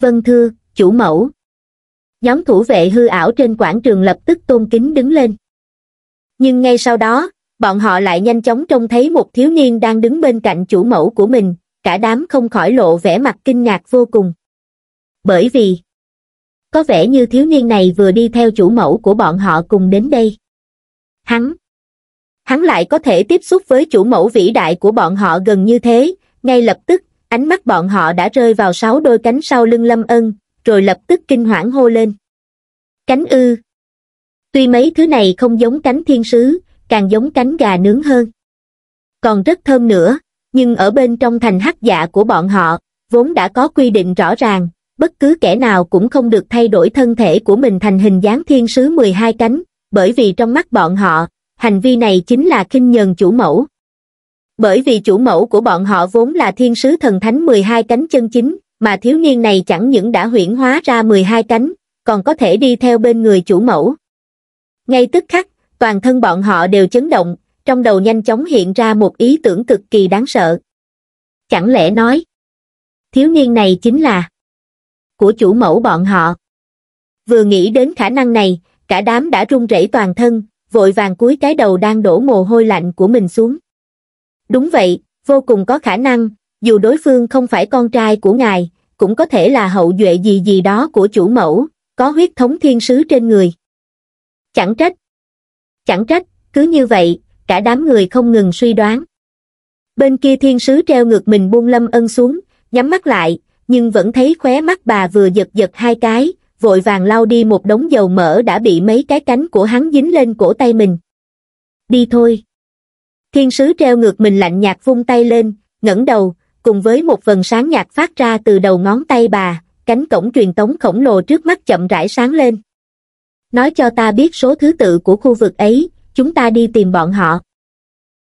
vâng thưa chủ mẫu nhóm thủ vệ hư ảo trên quảng trường lập tức tôn kính đứng lên nhưng ngay sau đó bọn họ lại nhanh chóng trông thấy một thiếu niên đang đứng bên cạnh chủ mẫu của mình cả đám không khỏi lộ vẻ mặt kinh ngạc vô cùng bởi vì có vẻ như thiếu niên này vừa đi theo chủ mẫu của bọn họ cùng đến đây hắn hắn lại có thể tiếp xúc với chủ mẫu vĩ đại của bọn họ gần như thế, ngay lập tức, ánh mắt bọn họ đã rơi vào sáu đôi cánh sau lưng lâm ân, rồi lập tức kinh hoảng hô lên. Cánh ư. Tuy mấy thứ này không giống cánh thiên sứ, càng giống cánh gà nướng hơn. Còn rất thơm nữa, nhưng ở bên trong thành hắc dạ của bọn họ, vốn đã có quy định rõ ràng, bất cứ kẻ nào cũng không được thay đổi thân thể của mình thành hình dáng thiên sứ 12 cánh, bởi vì trong mắt bọn họ, hành vi này chính là kinh nhờn chủ mẫu bởi vì chủ mẫu của bọn họ vốn là thiên sứ thần thánh mười hai cánh chân chính mà thiếu niên này chẳng những đã huyễn hóa ra mười hai cánh còn có thể đi theo bên người chủ mẫu ngay tức khắc toàn thân bọn họ đều chấn động trong đầu nhanh chóng hiện ra một ý tưởng cực kỳ đáng sợ chẳng lẽ nói thiếu niên này chính là của chủ mẫu bọn họ vừa nghĩ đến khả năng này cả đám đã run rẩy toàn thân vội vàng cúi cái đầu đang đổ mồ hôi lạnh của mình xuống. Đúng vậy, vô cùng có khả năng, dù đối phương không phải con trai của ngài, cũng có thể là hậu duệ gì gì đó của chủ mẫu, có huyết thống thiên sứ trên người. Chẳng trách. Chẳng trách, cứ như vậy, cả đám người không ngừng suy đoán. Bên kia thiên sứ treo ngược mình buông lâm ân xuống, nhắm mắt lại, nhưng vẫn thấy khóe mắt bà vừa giật giật hai cái, vội vàng lau đi một đống dầu mỡ đã bị mấy cái cánh của hắn dính lên cổ tay mình. Đi thôi. Thiên sứ treo ngược mình lạnh nhạt vung tay lên, ngẩng đầu, cùng với một vần sáng nhạt phát ra từ đầu ngón tay bà, cánh cổng truyền tống khổng lồ trước mắt chậm rãi sáng lên. Nói cho ta biết số thứ tự của khu vực ấy, chúng ta đi tìm bọn họ.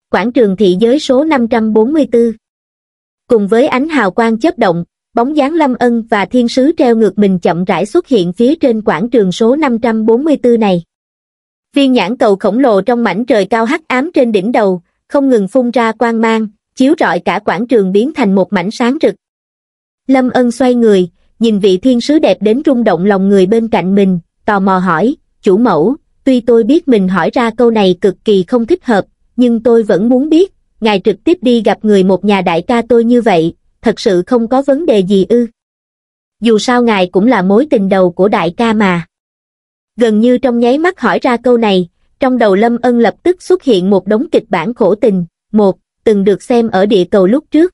Quảng trường thị giới số 544 Cùng với ánh hào quang chớp động, bóng dáng Lâm Ân và thiên sứ treo ngược mình chậm rãi xuất hiện phía trên quảng trường số 544 này. Viên nhãn cầu khổng lồ trong mảnh trời cao hắc ám trên đỉnh đầu, không ngừng phun ra quang mang, chiếu rọi cả quảng trường biến thành một mảnh sáng rực. Lâm Ân xoay người, nhìn vị thiên sứ đẹp đến rung động lòng người bên cạnh mình, tò mò hỏi, chủ mẫu, tuy tôi biết mình hỏi ra câu này cực kỳ không thích hợp, nhưng tôi vẫn muốn biết, ngài trực tiếp đi gặp người một nhà đại ca tôi như vậy, thật sự không có vấn đề gì ư. Dù sao ngài cũng là mối tình đầu của đại ca mà. Gần như trong nháy mắt hỏi ra câu này, trong đầu Lâm Ân lập tức xuất hiện một đống kịch bản khổ tình, một, từng được xem ở địa cầu lúc trước.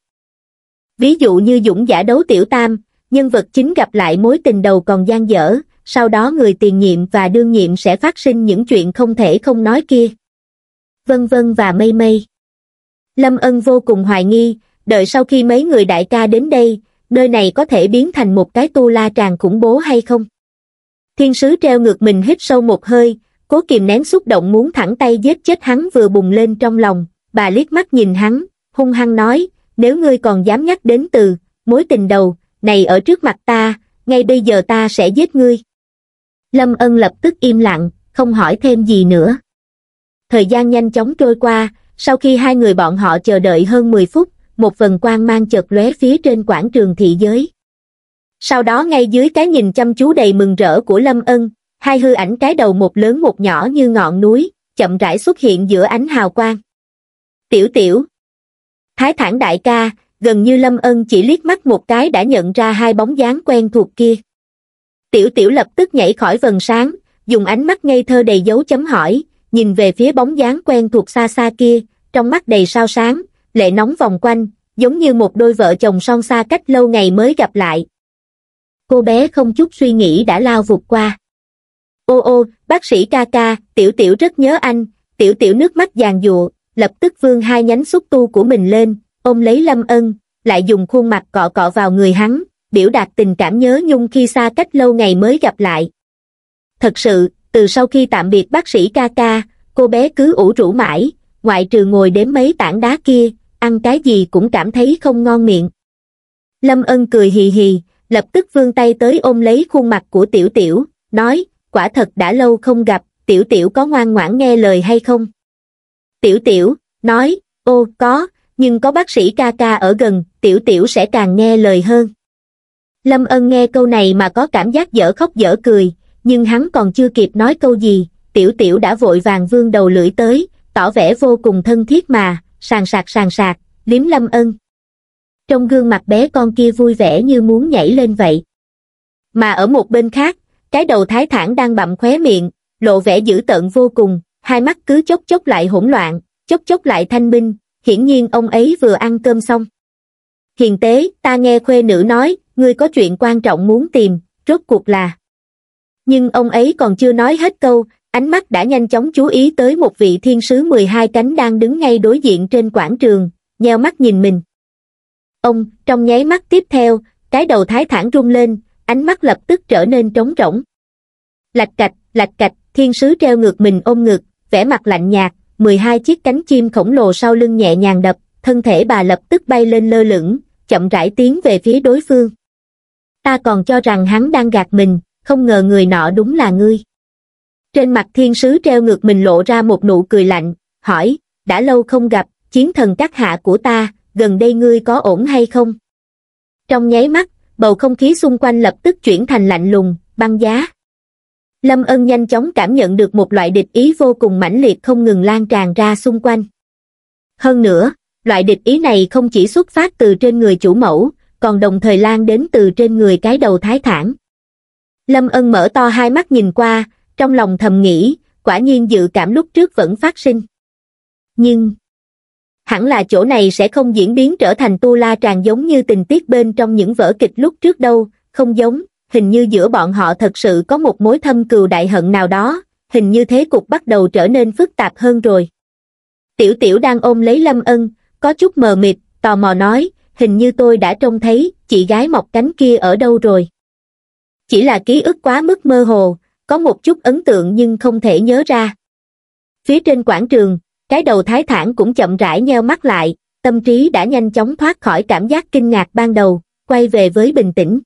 Ví dụ như Dũng giả đấu tiểu tam, nhân vật chính gặp lại mối tình đầu còn gian dở, sau đó người tiền nhiệm và đương nhiệm sẽ phát sinh những chuyện không thể không nói kia. Vân vân và mây mây. Lâm Ân vô cùng hoài nghi, đợi sau khi mấy người đại ca đến đây, nơi này có thể biến thành một cái tu la tràng khủng bố hay không? Thiên sứ treo ngược mình hít sâu một hơi, cố kìm nén xúc động muốn thẳng tay giết chết hắn vừa bùng lên trong lòng, bà liếc mắt nhìn hắn, hung hăng nói, nếu ngươi còn dám nhắc đến từ, mối tình đầu, này ở trước mặt ta, ngay bây giờ ta sẽ giết ngươi. Lâm ân lập tức im lặng, không hỏi thêm gì nữa. Thời gian nhanh chóng trôi qua, sau khi hai người bọn họ chờ đợi hơn 10 phút, một phần quang mang chợt lóe phía trên quảng trường thị giới sau đó ngay dưới cái nhìn chăm chú đầy mừng rỡ của lâm ân hai hư ảnh cái đầu một lớn một nhỏ như ngọn núi chậm rãi xuất hiện giữa ánh hào quang tiểu tiểu thái thản đại ca gần như lâm ân chỉ liếc mắt một cái đã nhận ra hai bóng dáng quen thuộc kia tiểu tiểu lập tức nhảy khỏi vần sáng dùng ánh mắt ngây thơ đầy dấu chấm hỏi nhìn về phía bóng dáng quen thuộc xa xa kia trong mắt đầy sao sáng lệ nóng vòng quanh, giống như một đôi vợ chồng son xa cách lâu ngày mới gặp lại. Cô bé không chút suy nghĩ đã lao vụt qua. Ô ô, bác sĩ ca ca, tiểu tiểu rất nhớ anh, tiểu tiểu nước mắt giàn dụa, lập tức vương hai nhánh xúc tu của mình lên, ôm lấy lâm ân, lại dùng khuôn mặt cọ cọ vào người hắn, biểu đạt tình cảm nhớ nhung khi xa cách lâu ngày mới gặp lại. Thật sự, từ sau khi tạm biệt bác sĩ ca ca, cô bé cứ ủ rũ mãi, ngoại trừ ngồi đếm mấy tảng đá kia, ăn cái gì cũng cảm thấy không ngon miệng. Lâm ân cười hì hì, lập tức vươn tay tới ôm lấy khuôn mặt của tiểu tiểu, nói, quả thật đã lâu không gặp, tiểu tiểu có ngoan ngoãn nghe lời hay không? Tiểu tiểu, nói, ô có, nhưng có bác sĩ ca ca ở gần, tiểu tiểu sẽ càng nghe lời hơn. Lâm ân nghe câu này mà có cảm giác dở khóc dở cười, nhưng hắn còn chưa kịp nói câu gì, tiểu tiểu đã vội vàng vươn đầu lưỡi tới, tỏ vẻ vô cùng thân thiết mà, sàn sạc sàn sạc, liếm lâm ân. Trong gương mặt bé con kia vui vẻ như muốn nhảy lên vậy. Mà ở một bên khác, cái đầu thái thản đang bậm khóe miệng, lộ vẻ dữ tợn vô cùng, hai mắt cứ chốc chốc lại hỗn loạn, chốc chốc lại thanh minh hiển nhiên ông ấy vừa ăn cơm xong. Hiền tế, ta nghe khuê nữ nói, ngươi có chuyện quan trọng muốn tìm, rốt cuộc là. Nhưng ông ấy còn chưa nói hết câu, ánh mắt đã nhanh chóng chú ý tới một vị thiên sứ mười hai cánh đang đứng ngay đối diện trên quảng trường nheo mắt nhìn mình ông trong nháy mắt tiếp theo cái đầu thái thản rung lên ánh mắt lập tức trở nên trống rỗng lạch cạch lạch cạch thiên sứ treo ngược mình ôm ngực vẻ mặt lạnh nhạt mười hai chiếc cánh chim khổng lồ sau lưng nhẹ nhàng đập thân thể bà lập tức bay lên lơ lửng chậm rãi tiến về phía đối phương ta còn cho rằng hắn đang gạt mình không ngờ người nọ đúng là ngươi trên mặt thiên sứ treo ngược mình lộ ra một nụ cười lạnh, hỏi, đã lâu không gặp, chiến thần các hạ của ta, gần đây ngươi có ổn hay không? Trong nháy mắt, bầu không khí xung quanh lập tức chuyển thành lạnh lùng, băng giá. Lâm ân nhanh chóng cảm nhận được một loại địch ý vô cùng mãnh liệt không ngừng lan tràn ra xung quanh. Hơn nữa, loại địch ý này không chỉ xuất phát từ trên người chủ mẫu, còn đồng thời lan đến từ trên người cái đầu thái thản. Lâm ân mở to hai mắt nhìn qua, trong lòng thầm nghĩ, quả nhiên dự cảm lúc trước vẫn phát sinh. Nhưng, hẳn là chỗ này sẽ không diễn biến trở thành tu la tràn giống như tình tiết bên trong những vở kịch lúc trước đâu, không giống, hình như giữa bọn họ thật sự có một mối thâm cừu đại hận nào đó, hình như thế cục bắt đầu trở nên phức tạp hơn rồi. Tiểu tiểu đang ôm lấy Lâm Ân, có chút mờ mịt, tò mò nói, hình như tôi đã trông thấy chị gái mọc cánh kia ở đâu rồi. Chỉ là ký ức quá mức mơ hồ, có một chút ấn tượng nhưng không thể nhớ ra. Phía trên quảng trường, cái đầu thái thản cũng chậm rãi nheo mắt lại, tâm trí đã nhanh chóng thoát khỏi cảm giác kinh ngạc ban đầu, quay về với bình tĩnh.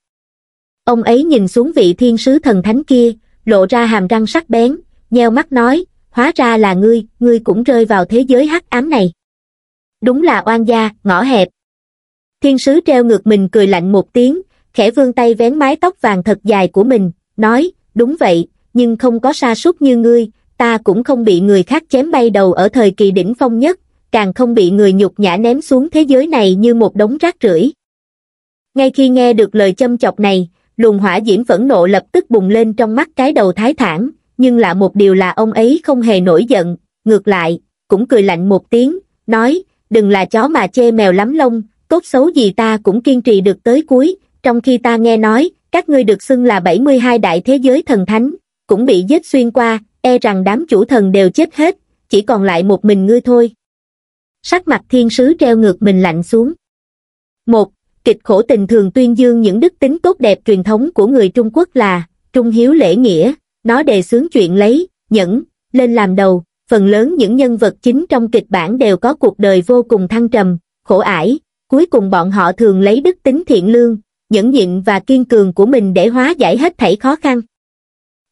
Ông ấy nhìn xuống vị thiên sứ thần thánh kia, lộ ra hàm răng sắc bén, nheo mắt nói, hóa ra là ngươi, ngươi cũng rơi vào thế giới hắc ám này. Đúng là oan gia, ngõ hẹp. Thiên sứ treo ngược mình cười lạnh một tiếng, khẽ vươn tay vén mái tóc vàng thật dài của mình, nói, đúng vậy, nhưng không có sa sút như ngươi ta cũng không bị người khác chém bay đầu ở thời kỳ đỉnh phong nhất càng không bị người nhục nhã ném xuống thế giới này như một đống rác rưởi ngay khi nghe được lời châm chọc này luồng hỏa diễm phẫn nộ lập tức bùng lên trong mắt cái đầu thái thản nhưng lạ một điều là ông ấy không hề nổi giận ngược lại cũng cười lạnh một tiếng nói đừng là chó mà chê mèo lắm lông tốt xấu gì ta cũng kiên trì được tới cuối trong khi ta nghe nói các ngươi được xưng là 72 đại thế giới thần thánh cũng bị giết xuyên qua, e rằng đám chủ thần đều chết hết, chỉ còn lại một mình ngươi thôi. Sắc mặt thiên sứ treo ngược mình lạnh xuống. Một, kịch khổ tình thường tuyên dương những đức tính tốt đẹp truyền thống của người Trung Quốc là trung hiếu lễ nghĩa, nó đề xướng chuyện lấy, nhẫn, lên làm đầu, phần lớn những nhân vật chính trong kịch bản đều có cuộc đời vô cùng thăng trầm, khổ ải, cuối cùng bọn họ thường lấy đức tính thiện lương, nhẫn nhịn và kiên cường của mình để hóa giải hết thảy khó khăn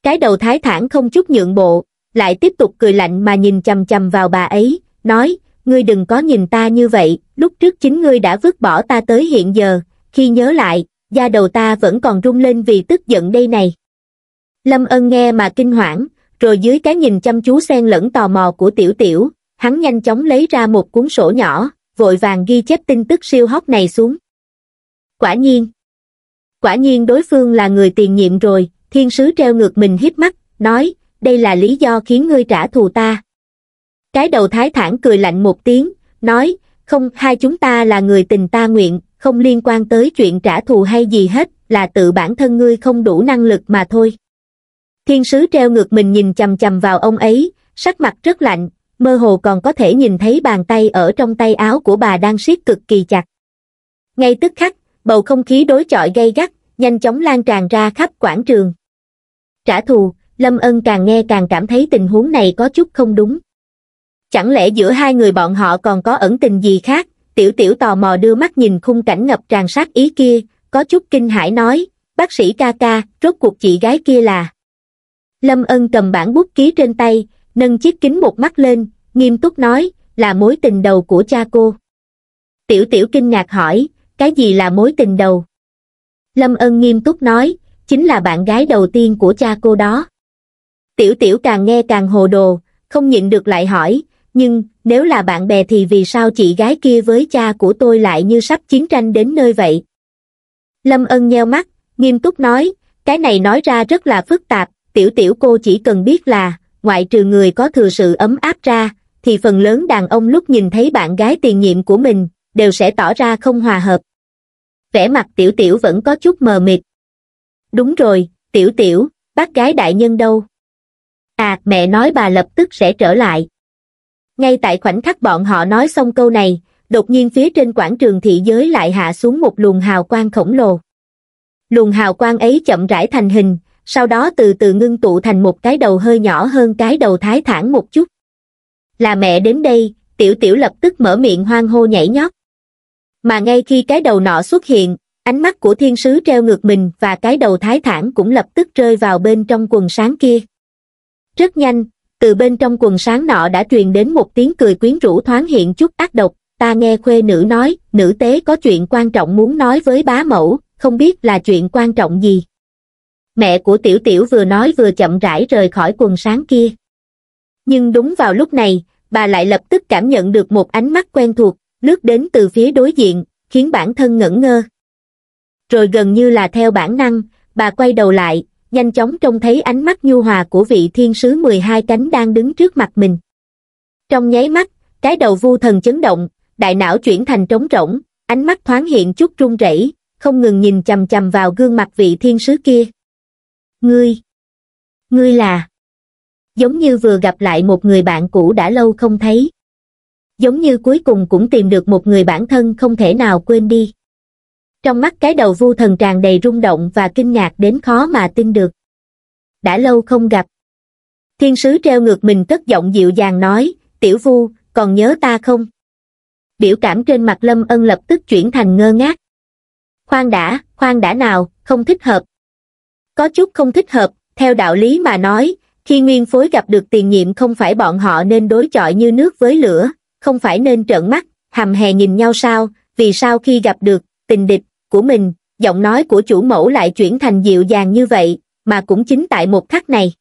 cái đầu thái thản không chút nhượng bộ, lại tiếp tục cười lạnh mà nhìn chầm chầm vào bà ấy, nói, ngươi đừng có nhìn ta như vậy, lúc trước chính ngươi đã vứt bỏ ta tới hiện giờ, khi nhớ lại, da đầu ta vẫn còn rung lên vì tức giận đây này. Lâm ân nghe mà kinh hoảng, rồi dưới cái nhìn chăm chú xen lẫn tò mò của tiểu tiểu, hắn nhanh chóng lấy ra một cuốn sổ nhỏ, vội vàng ghi chép tin tức siêu hóc này xuống. Quả nhiên, quả nhiên đối phương là người tiền nhiệm rồi, thiên sứ treo ngược mình hiếp mắt, nói, đây là lý do khiến ngươi trả thù ta. Cái đầu thái thản cười lạnh một tiếng, nói, không hai chúng ta là người tình ta nguyện, không liên quan tới chuyện trả thù hay gì hết, là tự bản thân ngươi không đủ năng lực mà thôi. Thiên sứ treo ngược mình nhìn chầm chầm vào ông ấy, sắc mặt rất lạnh, mơ hồ còn có thể nhìn thấy bàn tay ở trong tay áo của bà đang siết cực kỳ chặt. Ngay tức khắc, bầu không khí đối chọi gay gắt, nhanh chóng lan tràn ra khắp quảng trường trả thù, Lâm Ân càng nghe càng cảm thấy tình huống này có chút không đúng. Chẳng lẽ giữa hai người bọn họ còn có ẩn tình gì khác? Tiểu tiểu tò mò đưa mắt nhìn khung cảnh ngập tràn sát ý kia, có chút kinh hãi nói, bác sĩ ca ca, rốt cuộc chị gái kia là. Lâm Ân cầm bản bút ký trên tay, nâng chiếc kính một mắt lên, nghiêm túc nói, là mối tình đầu của cha cô. Tiểu tiểu kinh ngạc hỏi, cái gì là mối tình đầu? Lâm Ân nghiêm túc nói, chính là bạn gái đầu tiên của cha cô đó. Tiểu tiểu càng nghe càng hồ đồ, không nhịn được lại hỏi, nhưng nếu là bạn bè thì vì sao chị gái kia với cha của tôi lại như sắp chiến tranh đến nơi vậy? Lâm ân nheo mắt, nghiêm túc nói, cái này nói ra rất là phức tạp, tiểu tiểu cô chỉ cần biết là, ngoại trừ người có thừa sự ấm áp ra, thì phần lớn đàn ông lúc nhìn thấy bạn gái tiền nhiệm của mình, đều sẽ tỏ ra không hòa hợp. Vẻ mặt tiểu tiểu vẫn có chút mờ mịt, đúng rồi tiểu tiểu bác gái đại nhân đâu à mẹ nói bà lập tức sẽ trở lại ngay tại khoảnh khắc bọn họ nói xong câu này đột nhiên phía trên quảng trường thị giới lại hạ xuống một luồng hào quang khổng lồ luồng hào quang ấy chậm rãi thành hình sau đó từ từ ngưng tụ thành một cái đầu hơi nhỏ hơn cái đầu thái thản một chút là mẹ đến đây tiểu tiểu lập tức mở miệng hoang hô nhảy nhót mà ngay khi cái đầu nọ xuất hiện ánh mắt của thiên sứ treo ngược mình và cái đầu thái thản cũng lập tức rơi vào bên trong quần sáng kia rất nhanh từ bên trong quần sáng nọ đã truyền đến một tiếng cười quyến rũ thoáng hiện chút ác độc ta nghe khuê nữ nói nữ tế có chuyện quan trọng muốn nói với bá mẫu không biết là chuyện quan trọng gì mẹ của tiểu tiểu vừa nói vừa chậm rãi rời khỏi quần sáng kia nhưng đúng vào lúc này bà lại lập tức cảm nhận được một ánh mắt quen thuộc lướt đến từ phía đối diện khiến bản thân ngẩn ngơ rồi gần như là theo bản năng, bà quay đầu lại, nhanh chóng trông thấy ánh mắt nhu hòa của vị thiên sứ 12 cánh đang đứng trước mặt mình. Trong nháy mắt, cái đầu vu thần chấn động, đại não chuyển thành trống rỗng, ánh mắt thoáng hiện chút run rẩy, không ngừng nhìn chầm chầm vào gương mặt vị thiên sứ kia. Ngươi! Ngươi là! Giống như vừa gặp lại một người bạn cũ đã lâu không thấy. Giống như cuối cùng cũng tìm được một người bản thân không thể nào quên đi trong mắt cái đầu vu thần tràn đầy rung động và kinh ngạc đến khó mà tin được. Đã lâu không gặp. Thiên sứ treo ngược mình cất giọng dịu dàng nói, tiểu vu, còn nhớ ta không? Biểu cảm trên mặt lâm ân lập tức chuyển thành ngơ ngác. Khoan đã, khoan đã nào, không thích hợp. Có chút không thích hợp, theo đạo lý mà nói, khi nguyên phối gặp được tiền nhiệm không phải bọn họ nên đối chọi như nước với lửa, không phải nên trợn mắt, hầm hè nhìn nhau sao, vì sao khi gặp được, tình địch, của mình, giọng nói của chủ mẫu lại chuyển thành dịu dàng như vậy, mà cũng chính tại một khắc này.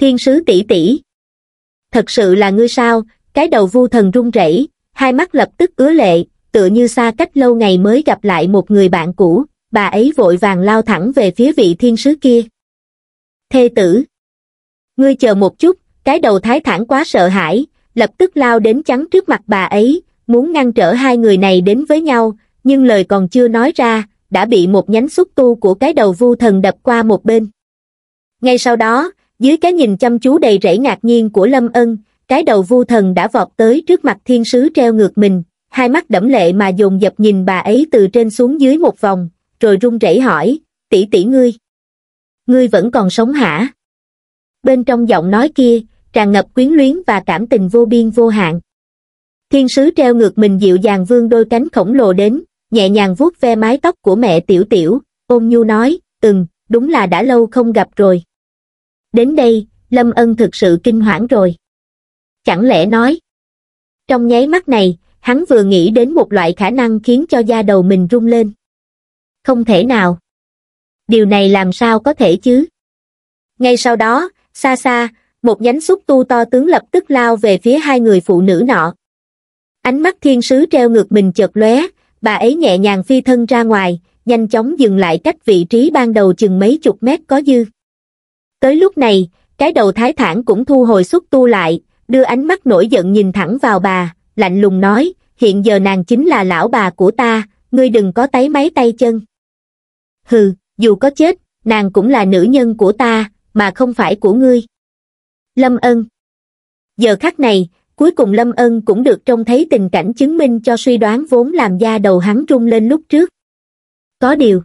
Thiên sứ tỷ tỷ, Thật sự là ngươi sao, cái đầu vu thần rung rẩy, hai mắt lập tức ứa lệ, tựa như xa cách lâu ngày mới gặp lại một người bạn cũ, bà ấy vội vàng lao thẳng về phía vị thiên sứ kia. Thê tử. Ngươi chờ một chút, cái đầu thái thản quá sợ hãi, lập tức lao đến chắn trước mặt bà ấy, muốn ngăn trở hai người này đến với nhau, nhưng lời còn chưa nói ra, đã bị một nhánh xúc tu của cái đầu vu thần đập qua một bên. Ngay sau đó, dưới cái nhìn chăm chú đầy rẫy ngạc nhiên của Lâm Ân, cái đầu vu thần đã vọt tới trước mặt thiên sứ treo ngược mình, hai mắt đẫm lệ mà dồn dập nhìn bà ấy từ trên xuống dưới một vòng, rồi run rẩy hỏi, tỷ tỷ ngươi. Ngươi vẫn còn sống hả? Bên trong giọng nói kia, tràn ngập quyến luyến và cảm tình vô biên vô hạn. Thiên sứ treo ngược mình dịu dàng vương đôi cánh khổng lồ đến, nhẹ nhàng vuốt ve mái tóc của mẹ tiểu tiểu, ôm nhu nói, ừm, đúng là đã lâu không gặp rồi. Đến đây, Lâm Ân thực sự kinh hoảng rồi. Chẳng lẽ nói, trong nháy mắt này, hắn vừa nghĩ đến một loại khả năng khiến cho da đầu mình rung lên. Không thể nào. Điều này làm sao có thể chứ? Ngay sau đó, xa xa, một nhánh xúc tu to tướng lập tức lao về phía hai người phụ nữ nọ. Ánh mắt thiên sứ treo ngược mình chợt lóe, bà ấy nhẹ nhàng phi thân ra ngoài, nhanh chóng dừng lại cách vị trí ban đầu chừng mấy chục mét có dư. Tới lúc này, cái đầu thái thản cũng thu hồi xuất tu lại, đưa ánh mắt nổi giận nhìn thẳng vào bà, lạnh lùng nói, hiện giờ nàng chính là lão bà của ta, ngươi đừng có tái máy tay chân. Hừ, dù có chết, nàng cũng là nữ nhân của ta, mà không phải của ngươi. Lâm ân Giờ khắc này, cuối cùng lâm ân cũng được trông thấy tình cảnh chứng minh cho suy đoán vốn làm da đầu hắn trung lên lúc trước có điều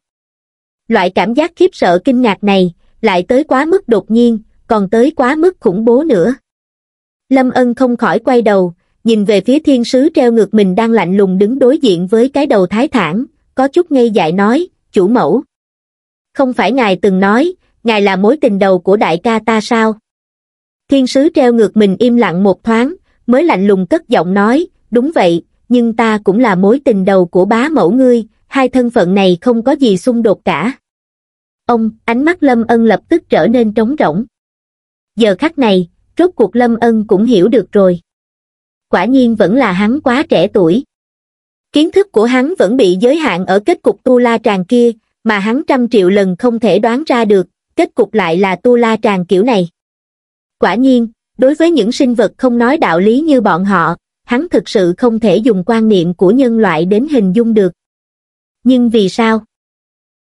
loại cảm giác khiếp sợ kinh ngạc này lại tới quá mức đột nhiên còn tới quá mức khủng bố nữa lâm ân không khỏi quay đầu nhìn về phía thiên sứ treo ngược mình đang lạnh lùng đứng đối diện với cái đầu thái thản có chút ngây dại nói chủ mẫu không phải ngài từng nói ngài là mối tình đầu của đại ca ta sao thiên sứ treo ngược mình im lặng một thoáng mới lạnh lùng cất giọng nói, đúng vậy, nhưng ta cũng là mối tình đầu của bá mẫu ngươi, hai thân phận này không có gì xung đột cả. Ông, ánh mắt Lâm Ân lập tức trở nên trống rỗng. Giờ khắc này, rốt cuộc Lâm Ân cũng hiểu được rồi. Quả nhiên vẫn là hắn quá trẻ tuổi. Kiến thức của hắn vẫn bị giới hạn ở kết cục tu la tràng kia, mà hắn trăm triệu lần không thể đoán ra được, kết cục lại là tu la tràng kiểu này. Quả nhiên, đối với những sinh vật không nói đạo lý như bọn họ, hắn thực sự không thể dùng quan niệm của nhân loại đến hình dung được. Nhưng vì sao?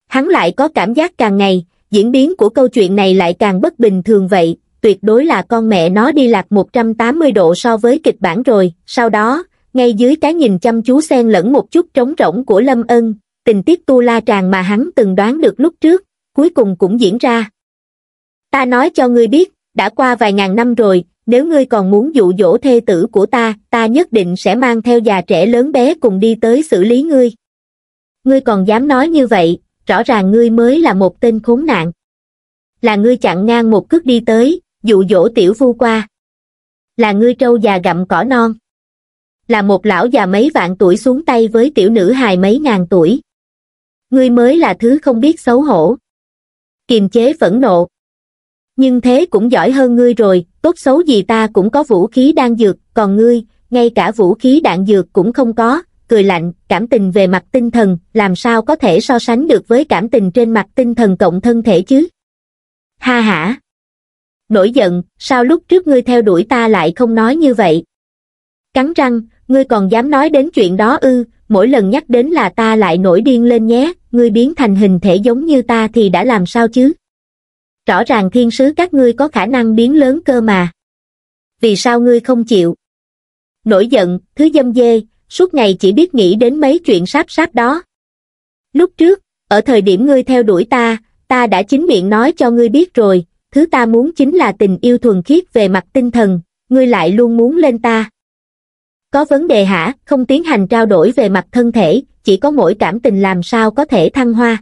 Hắn lại có cảm giác càng ngày, diễn biến của câu chuyện này lại càng bất bình thường vậy, tuyệt đối là con mẹ nó đi lạc 180 độ so với kịch bản rồi, sau đó, ngay dưới cái nhìn chăm chú xen lẫn một chút trống rỗng của Lâm Ân, tình tiết tu la tràn mà hắn từng đoán được lúc trước, cuối cùng cũng diễn ra. Ta nói cho ngươi biết, đã qua vài ngàn năm rồi, nếu ngươi còn muốn dụ dỗ thê tử của ta, ta nhất định sẽ mang theo già trẻ lớn bé cùng đi tới xử lý ngươi. Ngươi còn dám nói như vậy, rõ ràng ngươi mới là một tên khốn nạn. Là ngươi chặn ngang một cước đi tới, dụ dỗ tiểu phu qua. Là ngươi trâu già gặm cỏ non. Là một lão già mấy vạn tuổi xuống tay với tiểu nữ hài mấy ngàn tuổi. Ngươi mới là thứ không biết xấu hổ. Kiềm chế phẫn nộ, nhưng thế cũng giỏi hơn ngươi rồi, tốt xấu gì ta cũng có vũ khí đan dược, còn ngươi, ngay cả vũ khí đạn dược cũng không có, cười lạnh, cảm tình về mặt tinh thần, làm sao có thể so sánh được với cảm tình trên mặt tinh thần cộng thân thể chứ? Ha hả! Nổi giận, sao lúc trước ngươi theo đuổi ta lại không nói như vậy? Cắn răng, ngươi còn dám nói đến chuyện đó ư, mỗi lần nhắc đến là ta lại nổi điên lên nhé, ngươi biến thành hình thể giống như ta thì đã làm sao chứ? rõ ràng thiên sứ các ngươi có khả năng biến lớn cơ mà. Vì sao ngươi không chịu? Nổi giận, thứ dâm dê, suốt ngày chỉ biết nghĩ đến mấy chuyện sáp sáp đó. Lúc trước, ở thời điểm ngươi theo đuổi ta, ta đã chính miệng nói cho ngươi biết rồi, thứ ta muốn chính là tình yêu thuần khiết về mặt tinh thần, ngươi lại luôn muốn lên ta. Có vấn đề hả, không tiến hành trao đổi về mặt thân thể, chỉ có mỗi cảm tình làm sao có thể thăng hoa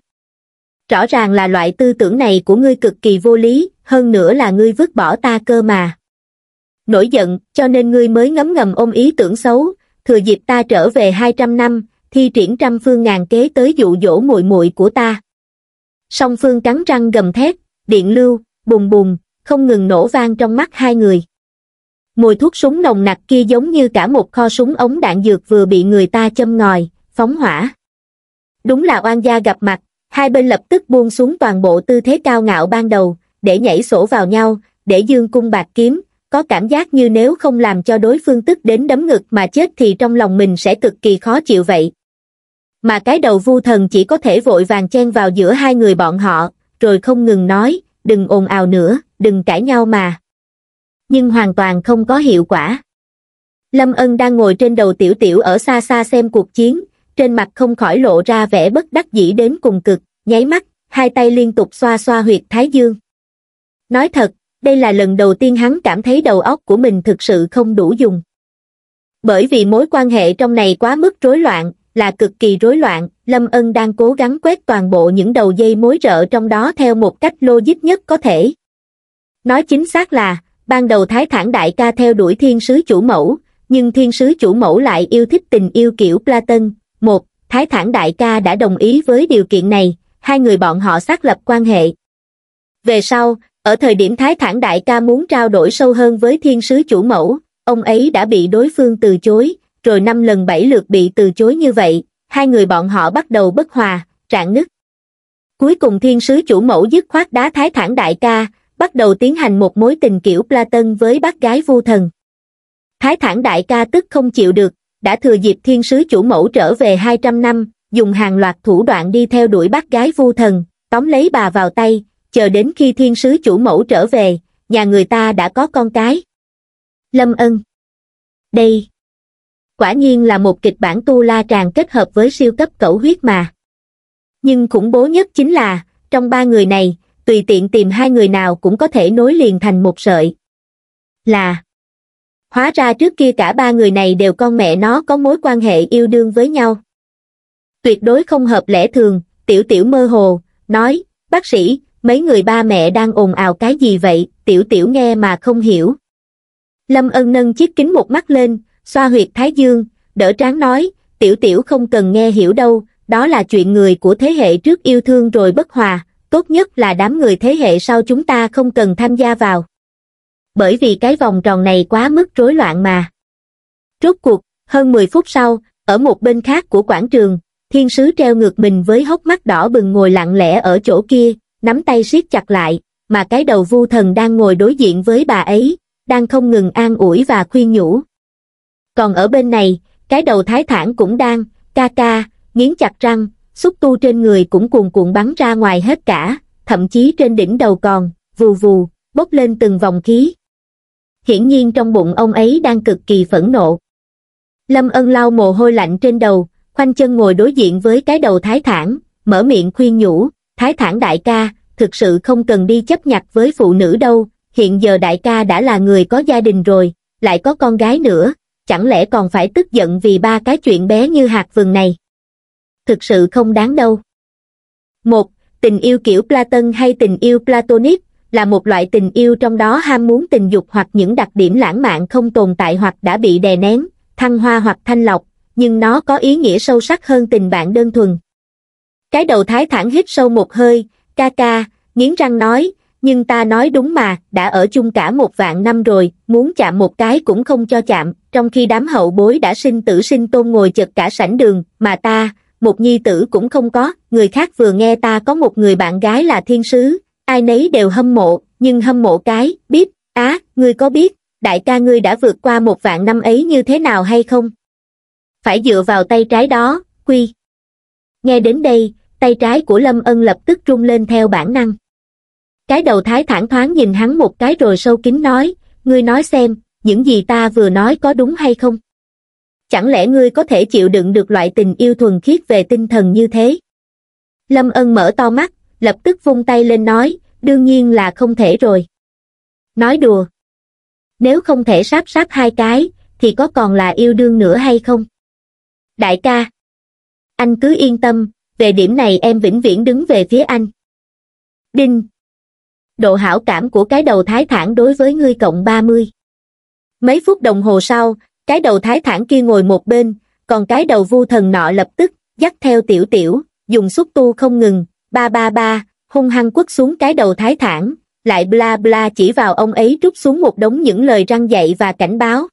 rõ ràng là loại tư tưởng này của ngươi cực kỳ vô lý, hơn nữa là ngươi vứt bỏ ta cơ mà. Nổi giận, cho nên ngươi mới ngấm ngầm ôm ý tưởng xấu, thừa dịp ta trở về 200 năm, thi triển trăm phương ngàn kế tới dụ dỗ muội muội của ta. Song phương cắn răng gầm thét, điện lưu, bùng bùng, không ngừng nổ vang trong mắt hai người. Mùi thuốc súng nồng nặc kia giống như cả một kho súng ống đạn dược vừa bị người ta châm ngòi, phóng hỏa. Đúng là oan gia gặp mặt, hai bên lập tức buông xuống toàn bộ tư thế cao ngạo ban đầu để nhảy sổ vào nhau để dương cung bạc kiếm có cảm giác như nếu không làm cho đối phương tức đến đấm ngực mà chết thì trong lòng mình sẽ cực kỳ khó chịu vậy mà cái đầu vu thần chỉ có thể vội vàng chen vào giữa hai người bọn họ rồi không ngừng nói đừng ồn ào nữa đừng cãi nhau mà nhưng hoàn toàn không có hiệu quả lâm ân đang ngồi trên đầu tiểu tiểu ở xa xa xem cuộc chiến trên mặt không khỏi lộ ra vẻ bất đắc dĩ đến cùng cực nháy mắt, hai tay liên tục xoa xoa huyệt thái dương. Nói thật, đây là lần đầu tiên hắn cảm thấy đầu óc của mình thực sự không đủ dùng. Bởi vì mối quan hệ trong này quá mức rối loạn, là cực kỳ rối loạn, Lâm Ân đang cố gắng quét toàn bộ những đầu dây mối rợ trong đó theo một cách logic nhất có thể. Nói chính xác là, ban đầu Thái Thản Đại ca theo đuổi thiên sứ chủ mẫu, nhưng thiên sứ chủ mẫu lại yêu thích tình yêu kiểu Platon. Một, Thái Thản Đại ca đã đồng ý với điều kiện này, hai người bọn họ xác lập quan hệ. Về sau, ở thời điểm Thái Thản Đại ca muốn trao đổi sâu hơn với thiên sứ chủ mẫu, ông ấy đã bị đối phương từ chối, rồi năm lần bảy lượt bị từ chối như vậy, hai người bọn họ bắt đầu bất hòa, trạng nứt. Cuối cùng thiên sứ chủ mẫu dứt khoát đá Thái Thản Đại ca, bắt đầu tiến hành một mối tình kiểu Platon với bác gái vu thần. Thái Thản Đại ca tức không chịu được, đã thừa dịp thiên sứ chủ mẫu trở về 200 năm, dùng hàng loạt thủ đoạn đi theo đuổi bắt gái vu thần, tóm lấy bà vào tay, chờ đến khi thiên sứ chủ mẫu trở về, nhà người ta đã có con cái. Lâm Ân Đây Quả nhiên là một kịch bản tu la tràn kết hợp với siêu cấp cẩu huyết mà. Nhưng khủng bố nhất chính là, trong ba người này, tùy tiện tìm hai người nào cũng có thể nối liền thành một sợi. Là Hóa ra trước kia cả ba người này đều con mẹ nó có mối quan hệ yêu đương với nhau tuyệt đối không hợp lẽ thường, tiểu tiểu mơ hồ, nói, bác sĩ, mấy người ba mẹ đang ồn ào cái gì vậy, tiểu tiểu nghe mà không hiểu. Lâm ân nâng chiếc kính một mắt lên, xoa huyệt thái dương, đỡ tráng nói, tiểu tiểu không cần nghe hiểu đâu, đó là chuyện người của thế hệ trước yêu thương rồi bất hòa, tốt nhất là đám người thế hệ sau chúng ta không cần tham gia vào. Bởi vì cái vòng tròn này quá mức rối loạn mà. Rốt cuộc, hơn 10 phút sau, ở một bên khác của quảng trường, Thiên sứ treo ngược mình với hốc mắt đỏ bừng ngồi lặng lẽ ở chỗ kia, nắm tay siết chặt lại, mà cái đầu vu thần đang ngồi đối diện với bà ấy, đang không ngừng an ủi và khuyên nhủ. Còn ở bên này, cái đầu thái thản cũng đang, ca ca, nghiến chặt răng, xúc tu trên người cũng cuồn cuộn bắn ra ngoài hết cả, thậm chí trên đỉnh đầu còn, vù vù, bốc lên từng vòng khí. Hiển nhiên trong bụng ông ấy đang cực kỳ phẫn nộ. Lâm ân lau mồ hôi lạnh trên đầu, khoanh chân ngồi đối diện với cái đầu thái thản, mở miệng khuyên nhủ, thái thản đại ca, thực sự không cần đi chấp nhặt với phụ nữ đâu, hiện giờ đại ca đã là người có gia đình rồi, lại có con gái nữa, chẳng lẽ còn phải tức giận vì ba cái chuyện bé như hạt vườn này. Thực sự không đáng đâu. Một, Tình yêu kiểu Platon hay tình yêu Platonic là một loại tình yêu trong đó ham muốn tình dục hoặc những đặc điểm lãng mạn không tồn tại hoặc đã bị đè nén, thăng hoa hoặc thanh lọc, nhưng nó có ý nghĩa sâu sắc hơn tình bạn đơn thuần. Cái đầu thái thản hít sâu một hơi, ca ca, nghiến răng nói, nhưng ta nói đúng mà, đã ở chung cả một vạn năm rồi, muốn chạm một cái cũng không cho chạm, trong khi đám hậu bối đã sinh tử sinh tôn ngồi chật cả sảnh đường, mà ta, một nhi tử cũng không có, người khác vừa nghe ta có một người bạn gái là thiên sứ, ai nấy đều hâm mộ, nhưng hâm mộ cái, biết, á, à, ngươi có biết, đại ca ngươi đã vượt qua một vạn năm ấy như thế nào hay không? phải dựa vào tay trái đó, quy. Nghe đến đây, tay trái của Lâm Ân lập tức rung lên theo bản năng. Cái đầu thái thẳng thoáng nhìn hắn một cái rồi sâu kín nói, ngươi nói xem, những gì ta vừa nói có đúng hay không? Chẳng lẽ ngươi có thể chịu đựng được loại tình yêu thuần khiết về tinh thần như thế? Lâm Ân mở to mắt, lập tức vung tay lên nói, đương nhiên là không thể rồi. Nói đùa. Nếu không thể sáp sáp hai cái, thì có còn là yêu đương nữa hay không? đại ca anh cứ yên tâm về điểm này em vĩnh viễn đứng về phía anh đinh độ hảo cảm của cái đầu thái thản đối với ngươi cộng ba mươi mấy phút đồng hồ sau cái đầu thái thản kia ngồi một bên còn cái đầu vu thần nọ lập tức dắt theo tiểu tiểu dùng xúc tu không ngừng ba ba ba hung hăng quất xuống cái đầu thái thản lại bla bla chỉ vào ông ấy rút xuống một đống những lời răng dạy và cảnh báo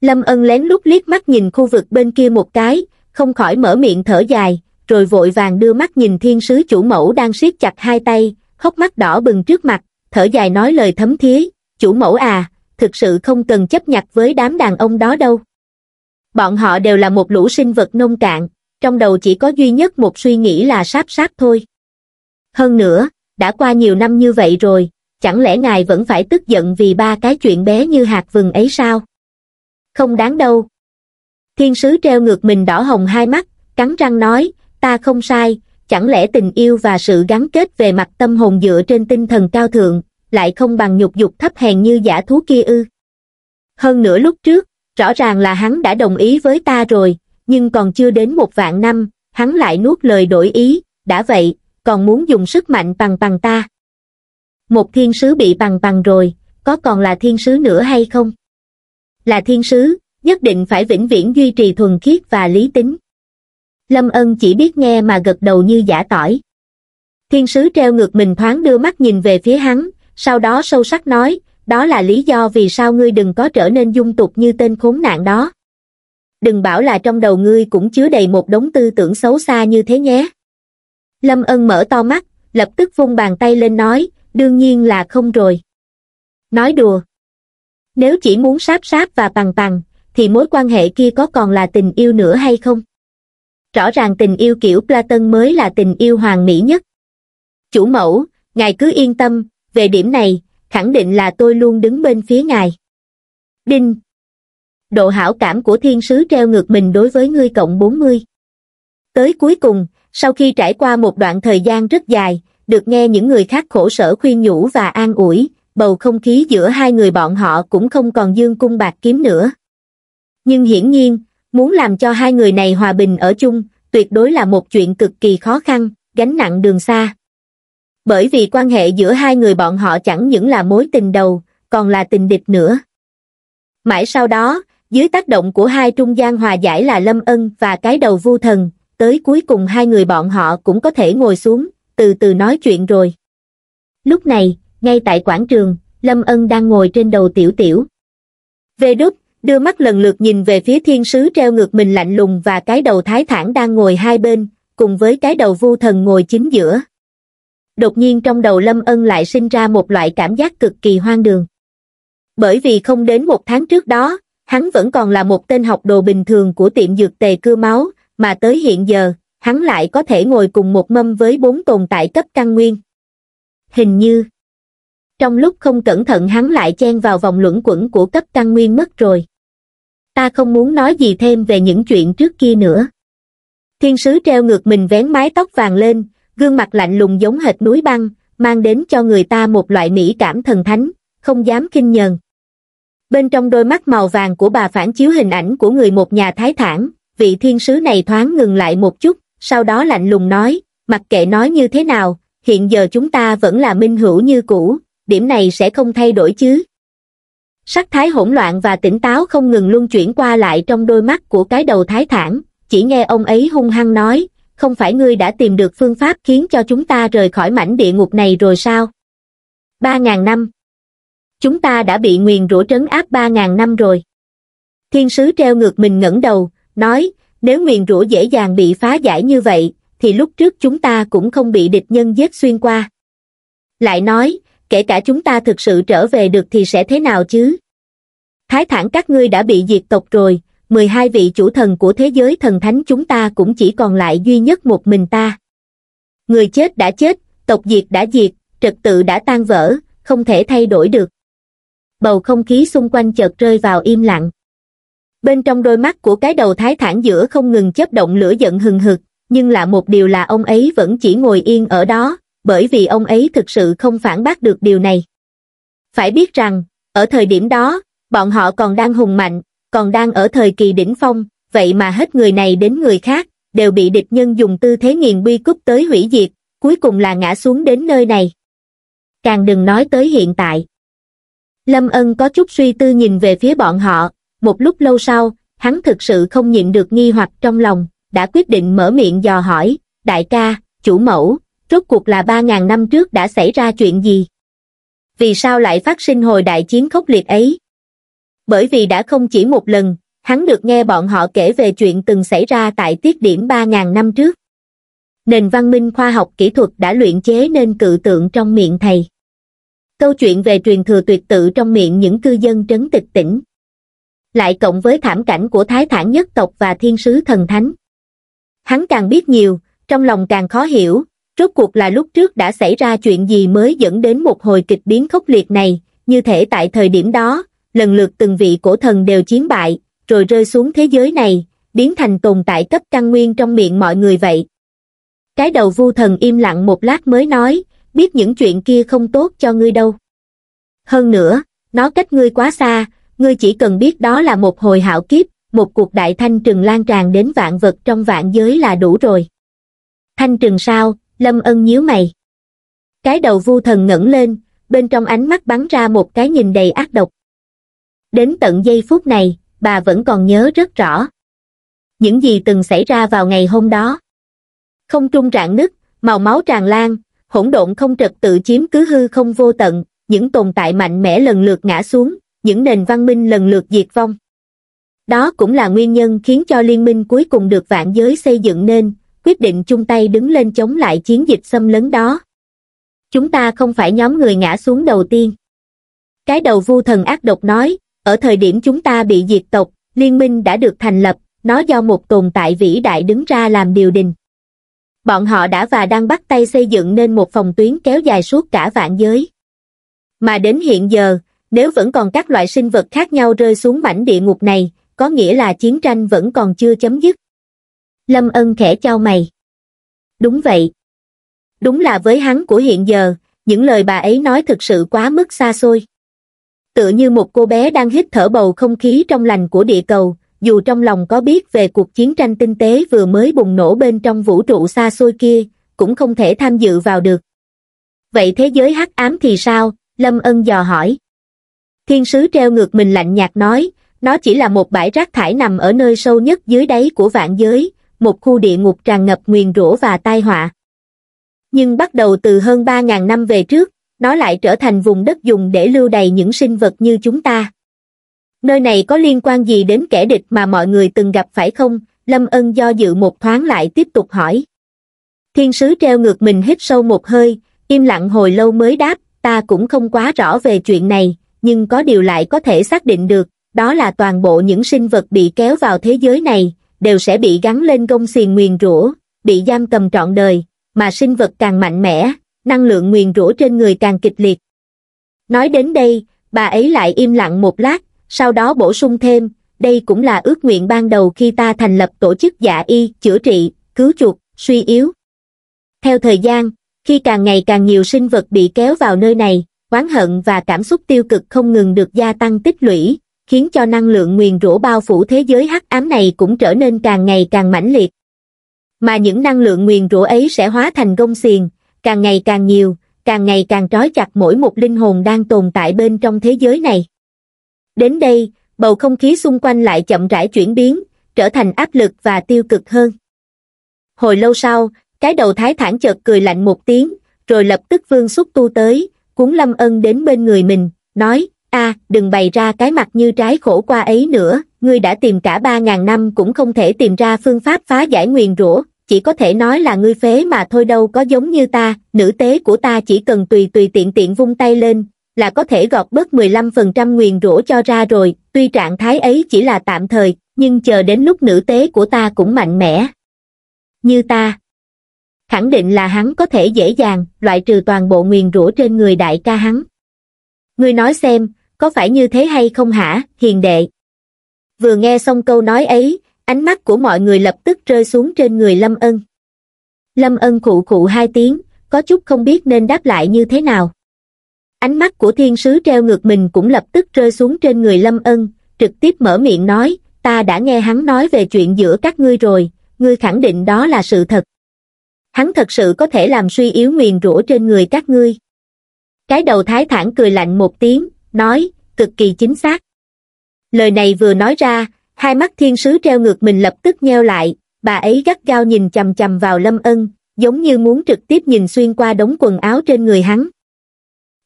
Lâm Ân lén lút liếc mắt nhìn khu vực bên kia một cái, không khỏi mở miệng thở dài, rồi vội vàng đưa mắt nhìn thiên sứ chủ mẫu đang siết chặt hai tay, khóc mắt đỏ bừng trước mặt, thở dài nói lời thấm thía, chủ mẫu à, thực sự không cần chấp nhặt với đám đàn ông đó đâu. Bọn họ đều là một lũ sinh vật nông cạn, trong đầu chỉ có duy nhất một suy nghĩ là sáp sáp thôi. Hơn nữa, đã qua nhiều năm như vậy rồi, chẳng lẽ ngài vẫn phải tức giận vì ba cái chuyện bé như hạt vừng ấy sao? không đáng đâu. Thiên sứ treo ngược mình đỏ hồng hai mắt, cắn răng nói, ta không sai, chẳng lẽ tình yêu và sự gắn kết về mặt tâm hồn dựa trên tinh thần cao thượng, lại không bằng nhục dục thấp hèn như giả thú kia ư. Hơn nữa lúc trước, rõ ràng là hắn đã đồng ý với ta rồi, nhưng còn chưa đến một vạn năm, hắn lại nuốt lời đổi ý, đã vậy, còn muốn dùng sức mạnh bằng bằng ta. Một thiên sứ bị bằng bằng rồi, có còn là thiên sứ nữa hay không? là thiên sứ, nhất định phải vĩnh viễn duy trì thuần khiết và lý tính. Lâm ân chỉ biết nghe mà gật đầu như giả tỏi. Thiên sứ treo ngược mình thoáng đưa mắt nhìn về phía hắn, sau đó sâu sắc nói, đó là lý do vì sao ngươi đừng có trở nên dung tục như tên khốn nạn đó. Đừng bảo là trong đầu ngươi cũng chứa đầy một đống tư tưởng xấu xa như thế nhé. Lâm ân mở to mắt, lập tức vung bàn tay lên nói, đương nhiên là không rồi. Nói đùa nếu chỉ muốn sáp sáp và bằng bằng thì mối quan hệ kia có còn là tình yêu nữa hay không rõ ràng tình yêu kiểu platon mới là tình yêu hoàn mỹ nhất chủ mẫu ngài cứ yên tâm về điểm này khẳng định là tôi luôn đứng bên phía ngài đinh độ hảo cảm của thiên sứ treo ngược mình đối với ngươi cộng 40. Tới cuối cùng, sau khi trải qua một đoạn thời gian rất dài, được nghe những người khác khổ sở khuyên nhủ và an ủi, bầu không khí giữa hai người bọn họ cũng không còn dương cung bạc kiếm nữa. Nhưng hiển nhiên, muốn làm cho hai người này hòa bình ở chung, tuyệt đối là một chuyện cực kỳ khó khăn, gánh nặng đường xa. Bởi vì quan hệ giữa hai người bọn họ chẳng những là mối tình đầu, còn là tình địch nữa. Mãi sau đó, dưới tác động của hai trung gian hòa giải là Lâm Ân và cái đầu vu thần, tới cuối cùng hai người bọn họ cũng có thể ngồi xuống, từ từ nói chuyện rồi. Lúc này, ngay tại quảng trường, Lâm Ân đang ngồi trên đầu tiểu tiểu. Về đúc, đưa mắt lần lượt nhìn về phía thiên sứ treo ngược mình lạnh lùng và cái đầu thái thản đang ngồi hai bên, cùng với cái đầu vu thần ngồi chính giữa. Đột nhiên trong đầu Lâm Ân lại sinh ra một loại cảm giác cực kỳ hoang đường. Bởi vì không đến một tháng trước đó, hắn vẫn còn là một tên học đồ bình thường của tiệm dược tề cưa máu, mà tới hiện giờ, hắn lại có thể ngồi cùng một mâm với bốn tồn tại cấp căn nguyên. Hình như, trong lúc không cẩn thận hắn lại chen vào vòng luẩn quẩn của cấp căn nguyên mất rồi. Ta không muốn nói gì thêm về những chuyện trước kia nữa. Thiên sứ treo ngược mình vén mái tóc vàng lên, gương mặt lạnh lùng giống hệt núi băng, mang đến cho người ta một loại mỹ cảm thần thánh, không dám kinh nhờn. Bên trong đôi mắt màu vàng của bà phản chiếu hình ảnh của người một nhà thái thản, vị thiên sứ này thoáng ngừng lại một chút, sau đó lạnh lùng nói, mặc kệ nói như thế nào, hiện giờ chúng ta vẫn là minh hữu như cũ, điểm này sẽ không thay đổi chứ. Sắc thái hỗn loạn và tỉnh táo không ngừng luân chuyển qua lại trong đôi mắt của cái đầu thái thản, chỉ nghe ông ấy hung hăng nói, không phải ngươi đã tìm được phương pháp khiến cho chúng ta rời khỏi mảnh địa ngục này rồi sao? Ba ngàn năm Chúng ta đã bị nguyền rủa trấn áp ba ngàn năm rồi. Thiên sứ treo ngược mình ngẩng đầu, nói, nếu nguyền rủa dễ dàng bị phá giải như vậy, thì lúc trước chúng ta cũng không bị địch nhân giết xuyên qua. Lại nói, kể cả chúng ta thực sự trở về được thì sẽ thế nào chứ? Thái thản các ngươi đã bị diệt tộc rồi, 12 vị chủ thần của thế giới thần thánh chúng ta cũng chỉ còn lại duy nhất một mình ta. Người chết đã chết, tộc diệt đã diệt, trật tự đã tan vỡ, không thể thay đổi được. Bầu không khí xung quanh chợt rơi vào im lặng. Bên trong đôi mắt của cái đầu thái thản giữa không ngừng chớp động lửa giận hừng hực, nhưng lạ một điều là ông ấy vẫn chỉ ngồi yên ở đó, bởi vì ông ấy thực sự không phản bác được điều này. Phải biết rằng, ở thời điểm đó, bọn họ còn đang hùng mạnh, còn đang ở thời kỳ đỉnh phong, vậy mà hết người này đến người khác, đều bị địch nhân dùng tư thế nghiền bi cúp tới hủy diệt, cuối cùng là ngã xuống đến nơi này. Càng đừng nói tới hiện tại. Lâm Ân có chút suy tư nhìn về phía bọn họ, một lúc lâu sau, hắn thực sự không nhịn được nghi hoặc trong lòng, đã quyết định mở miệng dò hỏi, đại ca, chủ mẫu, rốt cuộc là ba ngàn năm trước đã xảy ra chuyện gì? Vì sao lại phát sinh hồi đại chiến khốc liệt ấy? Bởi vì đã không chỉ một lần, hắn được nghe bọn họ kể về chuyện từng xảy ra tại tiết điểm ba ngàn năm trước. Nền văn minh khoa học kỹ thuật đã luyện chế nên cự tượng trong miệng thầy. Câu chuyện về truyền thừa tuyệt tự trong miệng những cư dân trấn tịch tỉnh. Lại cộng với thảm cảnh của thái thản nhất tộc và thiên sứ thần thánh. Hắn càng biết nhiều, trong lòng càng khó hiểu, rốt cuộc là lúc trước đã xảy ra chuyện gì mới dẫn đến một hồi kịch biến khốc liệt này, như thể tại thời điểm đó, lần lượt từng vị cổ thần đều chiến bại, rồi rơi xuống thế giới này, biến thành tồn tại cấp căn nguyên trong miệng mọi người vậy. Cái đầu vu thần im lặng một lát mới nói, biết những chuyện kia không tốt cho ngươi đâu. Hơn nữa, nó cách ngươi quá xa, ngươi chỉ cần biết đó là một hồi hạo kiếp, một cuộc đại thanh trừng lan tràn đến vạn vật trong vạn giới là đủ rồi. Thanh trừng sao, Lâm Ân nhíu mày. Cái đầu vu thần ngẩng lên, bên trong ánh mắt bắn ra một cái nhìn đầy ác độc. Đến tận giây phút này, bà vẫn còn nhớ rất rõ. Những gì từng xảy ra vào ngày hôm đó. Không trung rạn nứt, màu máu tràn lan, hỗn độn không trật tự chiếm cứ hư không vô tận, những tồn tại mạnh mẽ lần lượt ngã xuống, những nền văn minh lần lượt diệt vong. Đó cũng là nguyên nhân khiến cho liên minh cuối cùng được vạn giới xây dựng nên, quyết định chung tay đứng lên chống lại chiến dịch xâm lấn đó chúng ta không phải nhóm người ngã xuống đầu tiên cái đầu vu thần ác độc nói ở thời điểm chúng ta bị diệt tộc liên minh đã được thành lập nó do một tồn tại vĩ đại đứng ra làm điều đình bọn họ đã và đang bắt tay xây dựng nên một phòng tuyến kéo dài suốt cả vạn giới mà đến hiện giờ nếu vẫn còn các loại sinh vật khác nhau rơi xuống mảnh địa ngục này có nghĩa là chiến tranh vẫn còn chưa chấm dứt lâm ân khẽ chau mày đúng vậy đúng là với hắn của hiện giờ những lời bà ấy nói thực sự quá mức xa xôi tựa như một cô bé đang hít thở bầu không khí trong lành của địa cầu dù trong lòng có biết về cuộc chiến tranh tinh tế vừa mới bùng nổ bên trong vũ trụ xa xôi kia cũng không thể tham dự vào được vậy thế giới hắc ám thì sao lâm ân dò hỏi thiên sứ treo ngược mình lạnh nhạt nói nó chỉ là một bãi rác thải nằm ở nơi sâu nhất dưới đáy của vạn giới một khu địa ngục tràn ngập nguyền rủa và tai họa. Nhưng bắt đầu từ hơn 3.000 năm về trước, nó lại trở thành vùng đất dùng để lưu đầy những sinh vật như chúng ta. Nơi này có liên quan gì đến kẻ địch mà mọi người từng gặp phải không? Lâm ân do dự một thoáng lại tiếp tục hỏi. Thiên sứ treo ngược mình hít sâu một hơi, im lặng hồi lâu mới đáp, ta cũng không quá rõ về chuyện này, nhưng có điều lại có thể xác định được, đó là toàn bộ những sinh vật bị kéo vào thế giới này, đều sẽ bị gắn lên gông xiềng nguyền rủa, bị giam cầm trọn đời, mà sinh vật càng mạnh mẽ, năng lượng nguyền rủa trên người càng kịch liệt. Nói đến đây, bà ấy lại im lặng một lát, sau đó bổ sung thêm, đây cũng là ước nguyện ban đầu khi ta thành lập tổ chức giả dạ y, chữa trị, cứu chuộc, suy yếu. Theo thời gian, khi càng ngày càng nhiều sinh vật bị kéo vào nơi này, oán hận và cảm xúc tiêu cực không ngừng được gia tăng tích lũy, khiến cho năng lượng nguyền rủa bao phủ thế giới hắc ám này cũng trở nên càng ngày càng mãnh liệt. Mà những năng lượng nguyền rủa ấy sẽ hóa thành gông xiềng, càng ngày càng nhiều, càng ngày càng trói chặt mỗi một linh hồn đang tồn tại bên trong thế giới này. Đến đây, bầu không khí xung quanh lại chậm rãi chuyển biến, trở thành áp lực và tiêu cực hơn. Hồi lâu sau, cái đầu thái thản chợt cười lạnh một tiếng, rồi lập tức vương xúc tu tới, cuốn lâm ân đến bên người mình, nói, a à, đừng bày ra cái mặt như trái khổ qua ấy nữa ngươi đã tìm cả ba ngàn năm cũng không thể tìm ra phương pháp phá giải nguyền rủa chỉ có thể nói là ngươi phế mà thôi đâu có giống như ta nữ tế của ta chỉ cần tùy tùy tiện tiện vung tay lên là có thể gọt bớt 15% nguyền rủa cho ra rồi tuy trạng thái ấy chỉ là tạm thời nhưng chờ đến lúc nữ tế của ta cũng mạnh mẽ như ta khẳng định là hắn có thể dễ dàng loại trừ toàn bộ nguyền rủa trên người đại ca hắn ngươi nói xem có phải như thế hay không hả, hiền đệ? Vừa nghe xong câu nói ấy, ánh mắt của mọi người lập tức rơi xuống trên người Lâm Ân. Lâm Ân khụ khụ hai tiếng, có chút không biết nên đáp lại như thế nào. Ánh mắt của thiên sứ treo ngược mình cũng lập tức rơi xuống trên người Lâm Ân, trực tiếp mở miệng nói, ta đã nghe hắn nói về chuyện giữa các ngươi rồi, ngươi khẳng định đó là sự thật. Hắn thật sự có thể làm suy yếu nguyền rủa trên người các ngươi. Cái đầu thái thản cười lạnh một tiếng, nói, cực kỳ chính xác. Lời này vừa nói ra, hai mắt thiên sứ treo ngược mình lập tức nheo lại, bà ấy gắt gao nhìn chầm chầm vào Lâm Ân, giống như muốn trực tiếp nhìn xuyên qua đống quần áo trên người hắn.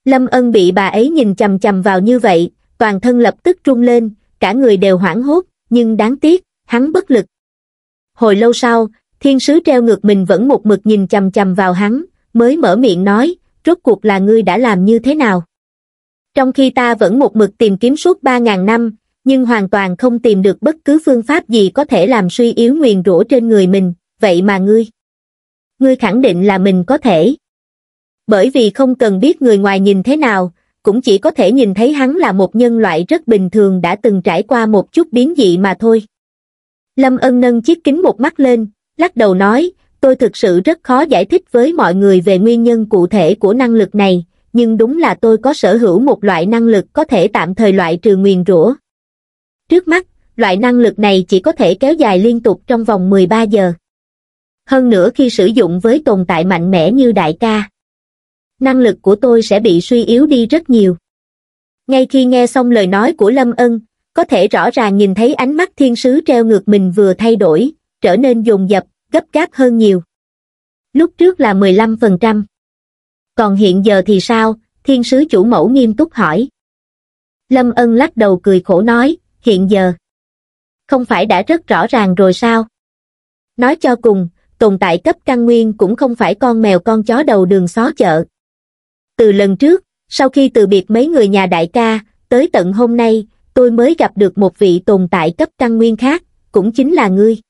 Lâm Ân bị bà ấy nhìn chầm chầm vào như vậy, toàn thân lập tức rung lên, cả người đều hoảng hốt, nhưng đáng tiếc, hắn bất lực. Hồi lâu sau, thiên sứ treo ngược mình vẫn một mực nhìn chầm chầm vào hắn, mới mở miệng nói, rốt cuộc là ngươi đã làm như thế nào? trong khi ta vẫn một mực tìm kiếm suốt 3.000 năm, nhưng hoàn toàn không tìm được bất cứ phương pháp gì có thể làm suy yếu nguyền rủa trên người mình, vậy mà ngươi. Ngươi khẳng định là mình có thể. Bởi vì không cần biết người ngoài nhìn thế nào, cũng chỉ có thể nhìn thấy hắn là một nhân loại rất bình thường đã từng trải qua một chút biến dị mà thôi. Lâm ân nâng chiếc kính một mắt lên, lắc đầu nói, tôi thực sự rất khó giải thích với mọi người về nguyên nhân cụ thể của năng lực này, nhưng đúng là tôi có sở hữu một loại năng lực có thể tạm thời loại trừ nguyền rủa. Trước mắt, loại năng lực này chỉ có thể kéo dài liên tục trong vòng 13 giờ. Hơn nữa khi sử dụng với tồn tại mạnh mẽ như đại ca, năng lực của tôi sẽ bị suy yếu đi rất nhiều. Ngay khi nghe xong lời nói của Lâm Ân, có thể rõ ràng nhìn thấy ánh mắt thiên sứ treo ngược mình vừa thay đổi, trở nên dồn dập, gấp gáp hơn nhiều. Lúc trước là 15%, còn hiện giờ thì sao thiên sứ chủ mẫu nghiêm túc hỏi lâm ân lắc đầu cười khổ nói hiện giờ không phải đã rất rõ ràng rồi sao nói cho cùng tồn tại cấp căn nguyên cũng không phải con mèo con chó đầu đường xó chợ từ lần trước sau khi từ biệt mấy người nhà đại ca tới tận hôm nay tôi mới gặp được một vị tồn tại cấp căn nguyên khác cũng chính là ngươi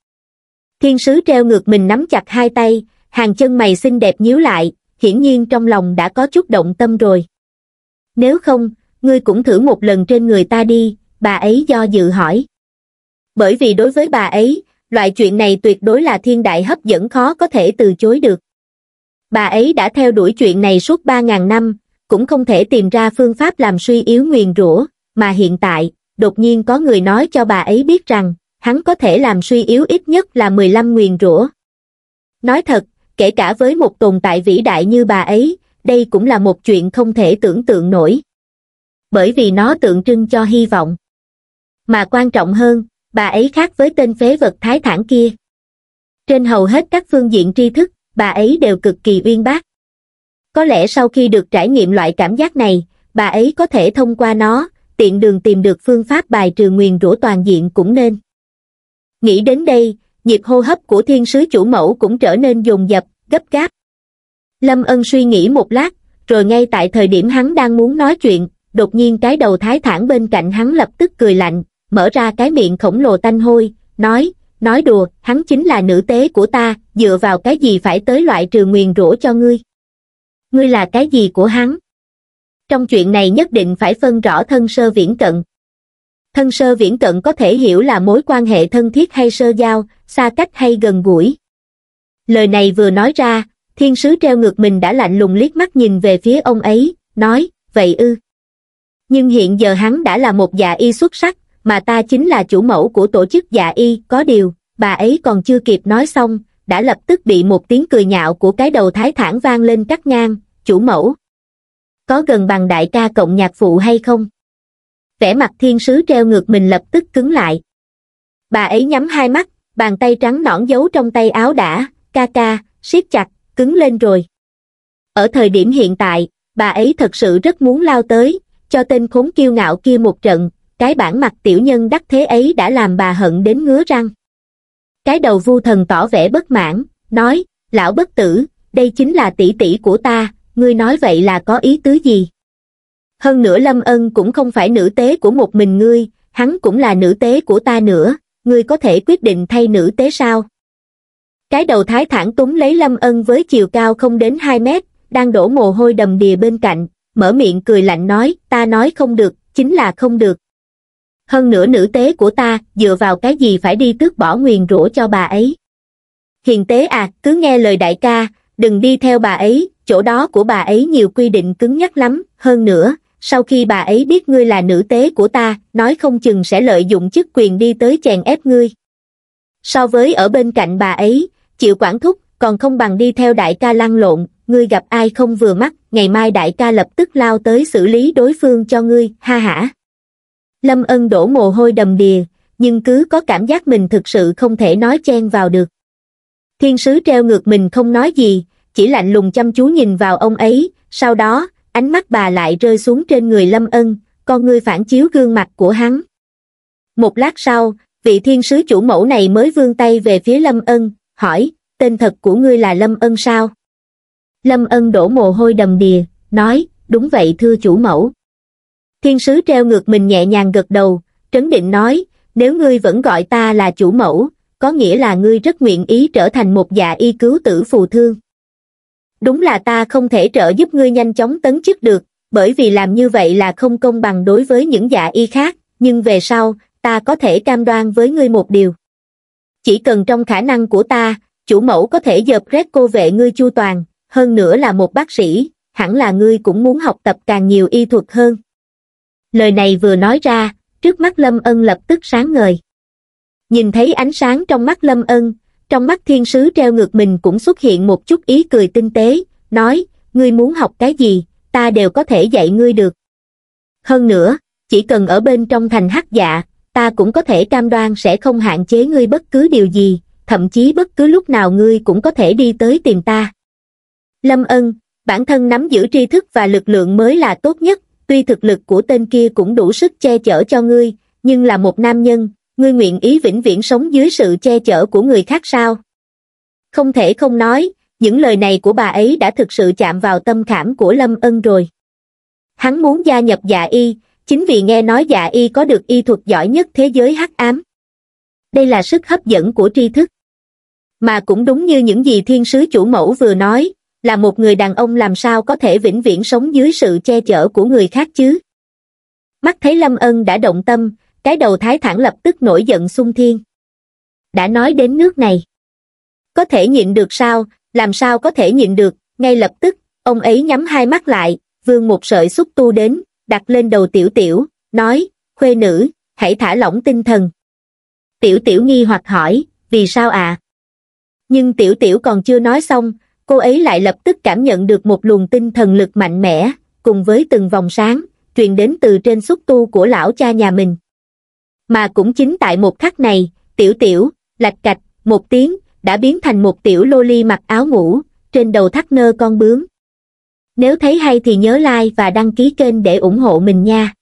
thiên sứ treo ngược mình nắm chặt hai tay hàng chân mày xinh đẹp nhíu lại hiển nhiên trong lòng đã có chút động tâm rồi. Nếu không, ngươi cũng thử một lần trên người ta đi, bà ấy do dự hỏi. Bởi vì đối với bà ấy, loại chuyện này tuyệt đối là thiên đại hấp dẫn khó có thể từ chối được. Bà ấy đã theo đuổi chuyện này suốt 3.000 năm, cũng không thể tìm ra phương pháp làm suy yếu nguyền rủa, mà hiện tại, đột nhiên có người nói cho bà ấy biết rằng, hắn có thể làm suy yếu ít nhất là 15 nguyền rủa. Nói thật, kể cả với một tồn tại vĩ đại như bà ấy, đây cũng là một chuyện không thể tưởng tượng nổi. Bởi vì nó tượng trưng cho hy vọng. Mà quan trọng hơn, bà ấy khác với tên phế vật thái thản kia. Trên hầu hết các phương diện tri thức, bà ấy đều cực kỳ uyên bác. Có lẽ sau khi được trải nghiệm loại cảm giác này, bà ấy có thể thông qua nó, tiện đường tìm được phương pháp bài trừ nguyền rủa toàn diện cũng nên. Nghĩ đến đây, nhịp hô hấp của thiên sứ chủ mẫu cũng trở nên dồn dập gấp gáp lâm ân suy nghĩ một lát rồi ngay tại thời điểm hắn đang muốn nói chuyện đột nhiên cái đầu thái thản bên cạnh hắn lập tức cười lạnh mở ra cái miệng khổng lồ tanh hôi nói nói đùa hắn chính là nữ tế của ta dựa vào cái gì phải tới loại trừ nguyền rủa cho ngươi ngươi là cái gì của hắn trong chuyện này nhất định phải phân rõ thân sơ viễn cận thân sơ viễn cận có thể hiểu là mối quan hệ thân thiết hay sơ giao xa cách hay gần gũi lời này vừa nói ra thiên sứ treo ngược mình đã lạnh lùng liếc mắt nhìn về phía ông ấy nói vậy ư nhưng hiện giờ hắn đã là một dạ y xuất sắc mà ta chính là chủ mẫu của tổ chức dạ y có điều bà ấy còn chưa kịp nói xong đã lập tức bị một tiếng cười nhạo của cái đầu thái thản vang lên cắt ngang chủ mẫu có gần bằng đại ca cộng nhạc phụ hay không vẻ mặt thiên sứ treo ngược mình lập tức cứng lại bà ấy nhắm hai mắt bàn tay trắng nõn giấu trong tay áo đã ca ca siết chặt cứng lên rồi ở thời điểm hiện tại bà ấy thật sự rất muốn lao tới cho tên khốn kiêu ngạo kia một trận cái bản mặt tiểu nhân đắc thế ấy đã làm bà hận đến ngứa răng cái đầu vu thần tỏ vẻ bất mãn nói lão bất tử đây chính là tỷ tỷ của ta ngươi nói vậy là có ý tứ gì hơn nữa lâm ân cũng không phải nữ tế của một mình ngươi hắn cũng là nữ tế của ta nữa ngươi có thể quyết định thay nữ tế sao cái đầu thái thản túng lấy lâm ân với chiều cao không đến hai mét đang đổ mồ hôi đầm đìa bên cạnh mở miệng cười lạnh nói ta nói không được chính là không được hơn nữa nữ tế của ta dựa vào cái gì phải đi tước bỏ nguyền rủa cho bà ấy hiền tế à cứ nghe lời đại ca đừng đi theo bà ấy chỗ đó của bà ấy nhiều quy định cứng nhắc lắm hơn nữa sau khi bà ấy biết ngươi là nữ tế của ta nói không chừng sẽ lợi dụng chức quyền đi tới chèn ép ngươi so với ở bên cạnh bà ấy chịu quản thúc còn không bằng đi theo đại ca lăn lộn ngươi gặp ai không vừa mắt ngày mai đại ca lập tức lao tới xử lý đối phương cho ngươi ha hả lâm ân đổ mồ hôi đầm đìa nhưng cứ có cảm giác mình thực sự không thể nói chen vào được thiên sứ treo ngược mình không nói gì chỉ lạnh lùng chăm chú nhìn vào ông ấy sau đó ánh mắt bà lại rơi xuống trên người lâm ân, con ngươi phản chiếu gương mặt của hắn. Một lát sau, vị thiên sứ chủ mẫu này mới vươn tay về phía lâm ân, hỏi, tên thật của ngươi là lâm ân sao? Lâm ân đổ mồ hôi đầm đìa, nói, đúng vậy thưa chủ mẫu. Thiên sứ treo ngược mình nhẹ nhàng gật đầu, trấn định nói, nếu ngươi vẫn gọi ta là chủ mẫu, có nghĩa là ngươi rất nguyện ý trở thành một dạ y cứu tử phù thương đúng là ta không thể trợ giúp ngươi nhanh chóng tấn chức được bởi vì làm như vậy là không công bằng đối với những dạ y khác nhưng về sau ta có thể cam đoan với ngươi một điều chỉ cần trong khả năng của ta chủ mẫu có thể dập rét cô vệ ngươi chu toàn hơn nữa là một bác sĩ hẳn là ngươi cũng muốn học tập càng nhiều y thuật hơn lời này vừa nói ra trước mắt lâm ân lập tức sáng ngời nhìn thấy ánh sáng trong mắt lâm ân trong mắt thiên sứ treo ngược mình cũng xuất hiện một chút ý cười tinh tế, nói, ngươi muốn học cái gì, ta đều có thể dạy ngươi được. Hơn nữa, chỉ cần ở bên trong thành hắc dạ, ta cũng có thể cam đoan sẽ không hạn chế ngươi bất cứ điều gì, thậm chí bất cứ lúc nào ngươi cũng có thể đi tới tìm ta. Lâm ân, bản thân nắm giữ tri thức và lực lượng mới là tốt nhất, tuy thực lực của tên kia cũng đủ sức che chở cho ngươi, nhưng là một nam nhân, ngươi nguyện ý vĩnh viễn sống dưới sự che chở của người khác sao? Không thể không nói, những lời này của bà ấy đã thực sự chạm vào tâm khảm của Lâm Ân rồi. Hắn muốn gia nhập dạ y, chính vì nghe nói dạ y có được y thuật giỏi nhất thế giới hắc ám. Đây là sức hấp dẫn của tri thức. Mà cũng đúng như những gì thiên sứ chủ mẫu vừa nói, là một người đàn ông làm sao có thể vĩnh viễn sống dưới sự che chở của người khác chứ. Mắt thấy Lâm Ân đã động tâm, cái đầu thái thẳng lập tức nổi giận xung thiên. Đã nói đến nước này. Có thể nhịn được sao, làm sao có thể nhịn được, ngay lập tức, ông ấy nhắm hai mắt lại, vương một sợi xúc tu đến, đặt lên đầu tiểu tiểu, nói, khuê nữ, hãy thả lỏng tinh thần. Tiểu tiểu nghi hoặc hỏi, vì sao À? Nhưng tiểu tiểu còn chưa nói xong, cô ấy lại lập tức cảm nhận được một luồng tinh thần lực mạnh mẽ, cùng với từng vòng sáng, truyền đến từ trên xúc tu của lão cha nhà mình mà cũng chính tại một khắc này tiểu tiểu lạch cạch một tiếng đã biến thành một tiểu lô ly mặc áo ngủ trên đầu thắt nơ con bướm nếu thấy hay thì nhớ like và đăng ký kênh để ủng hộ mình nha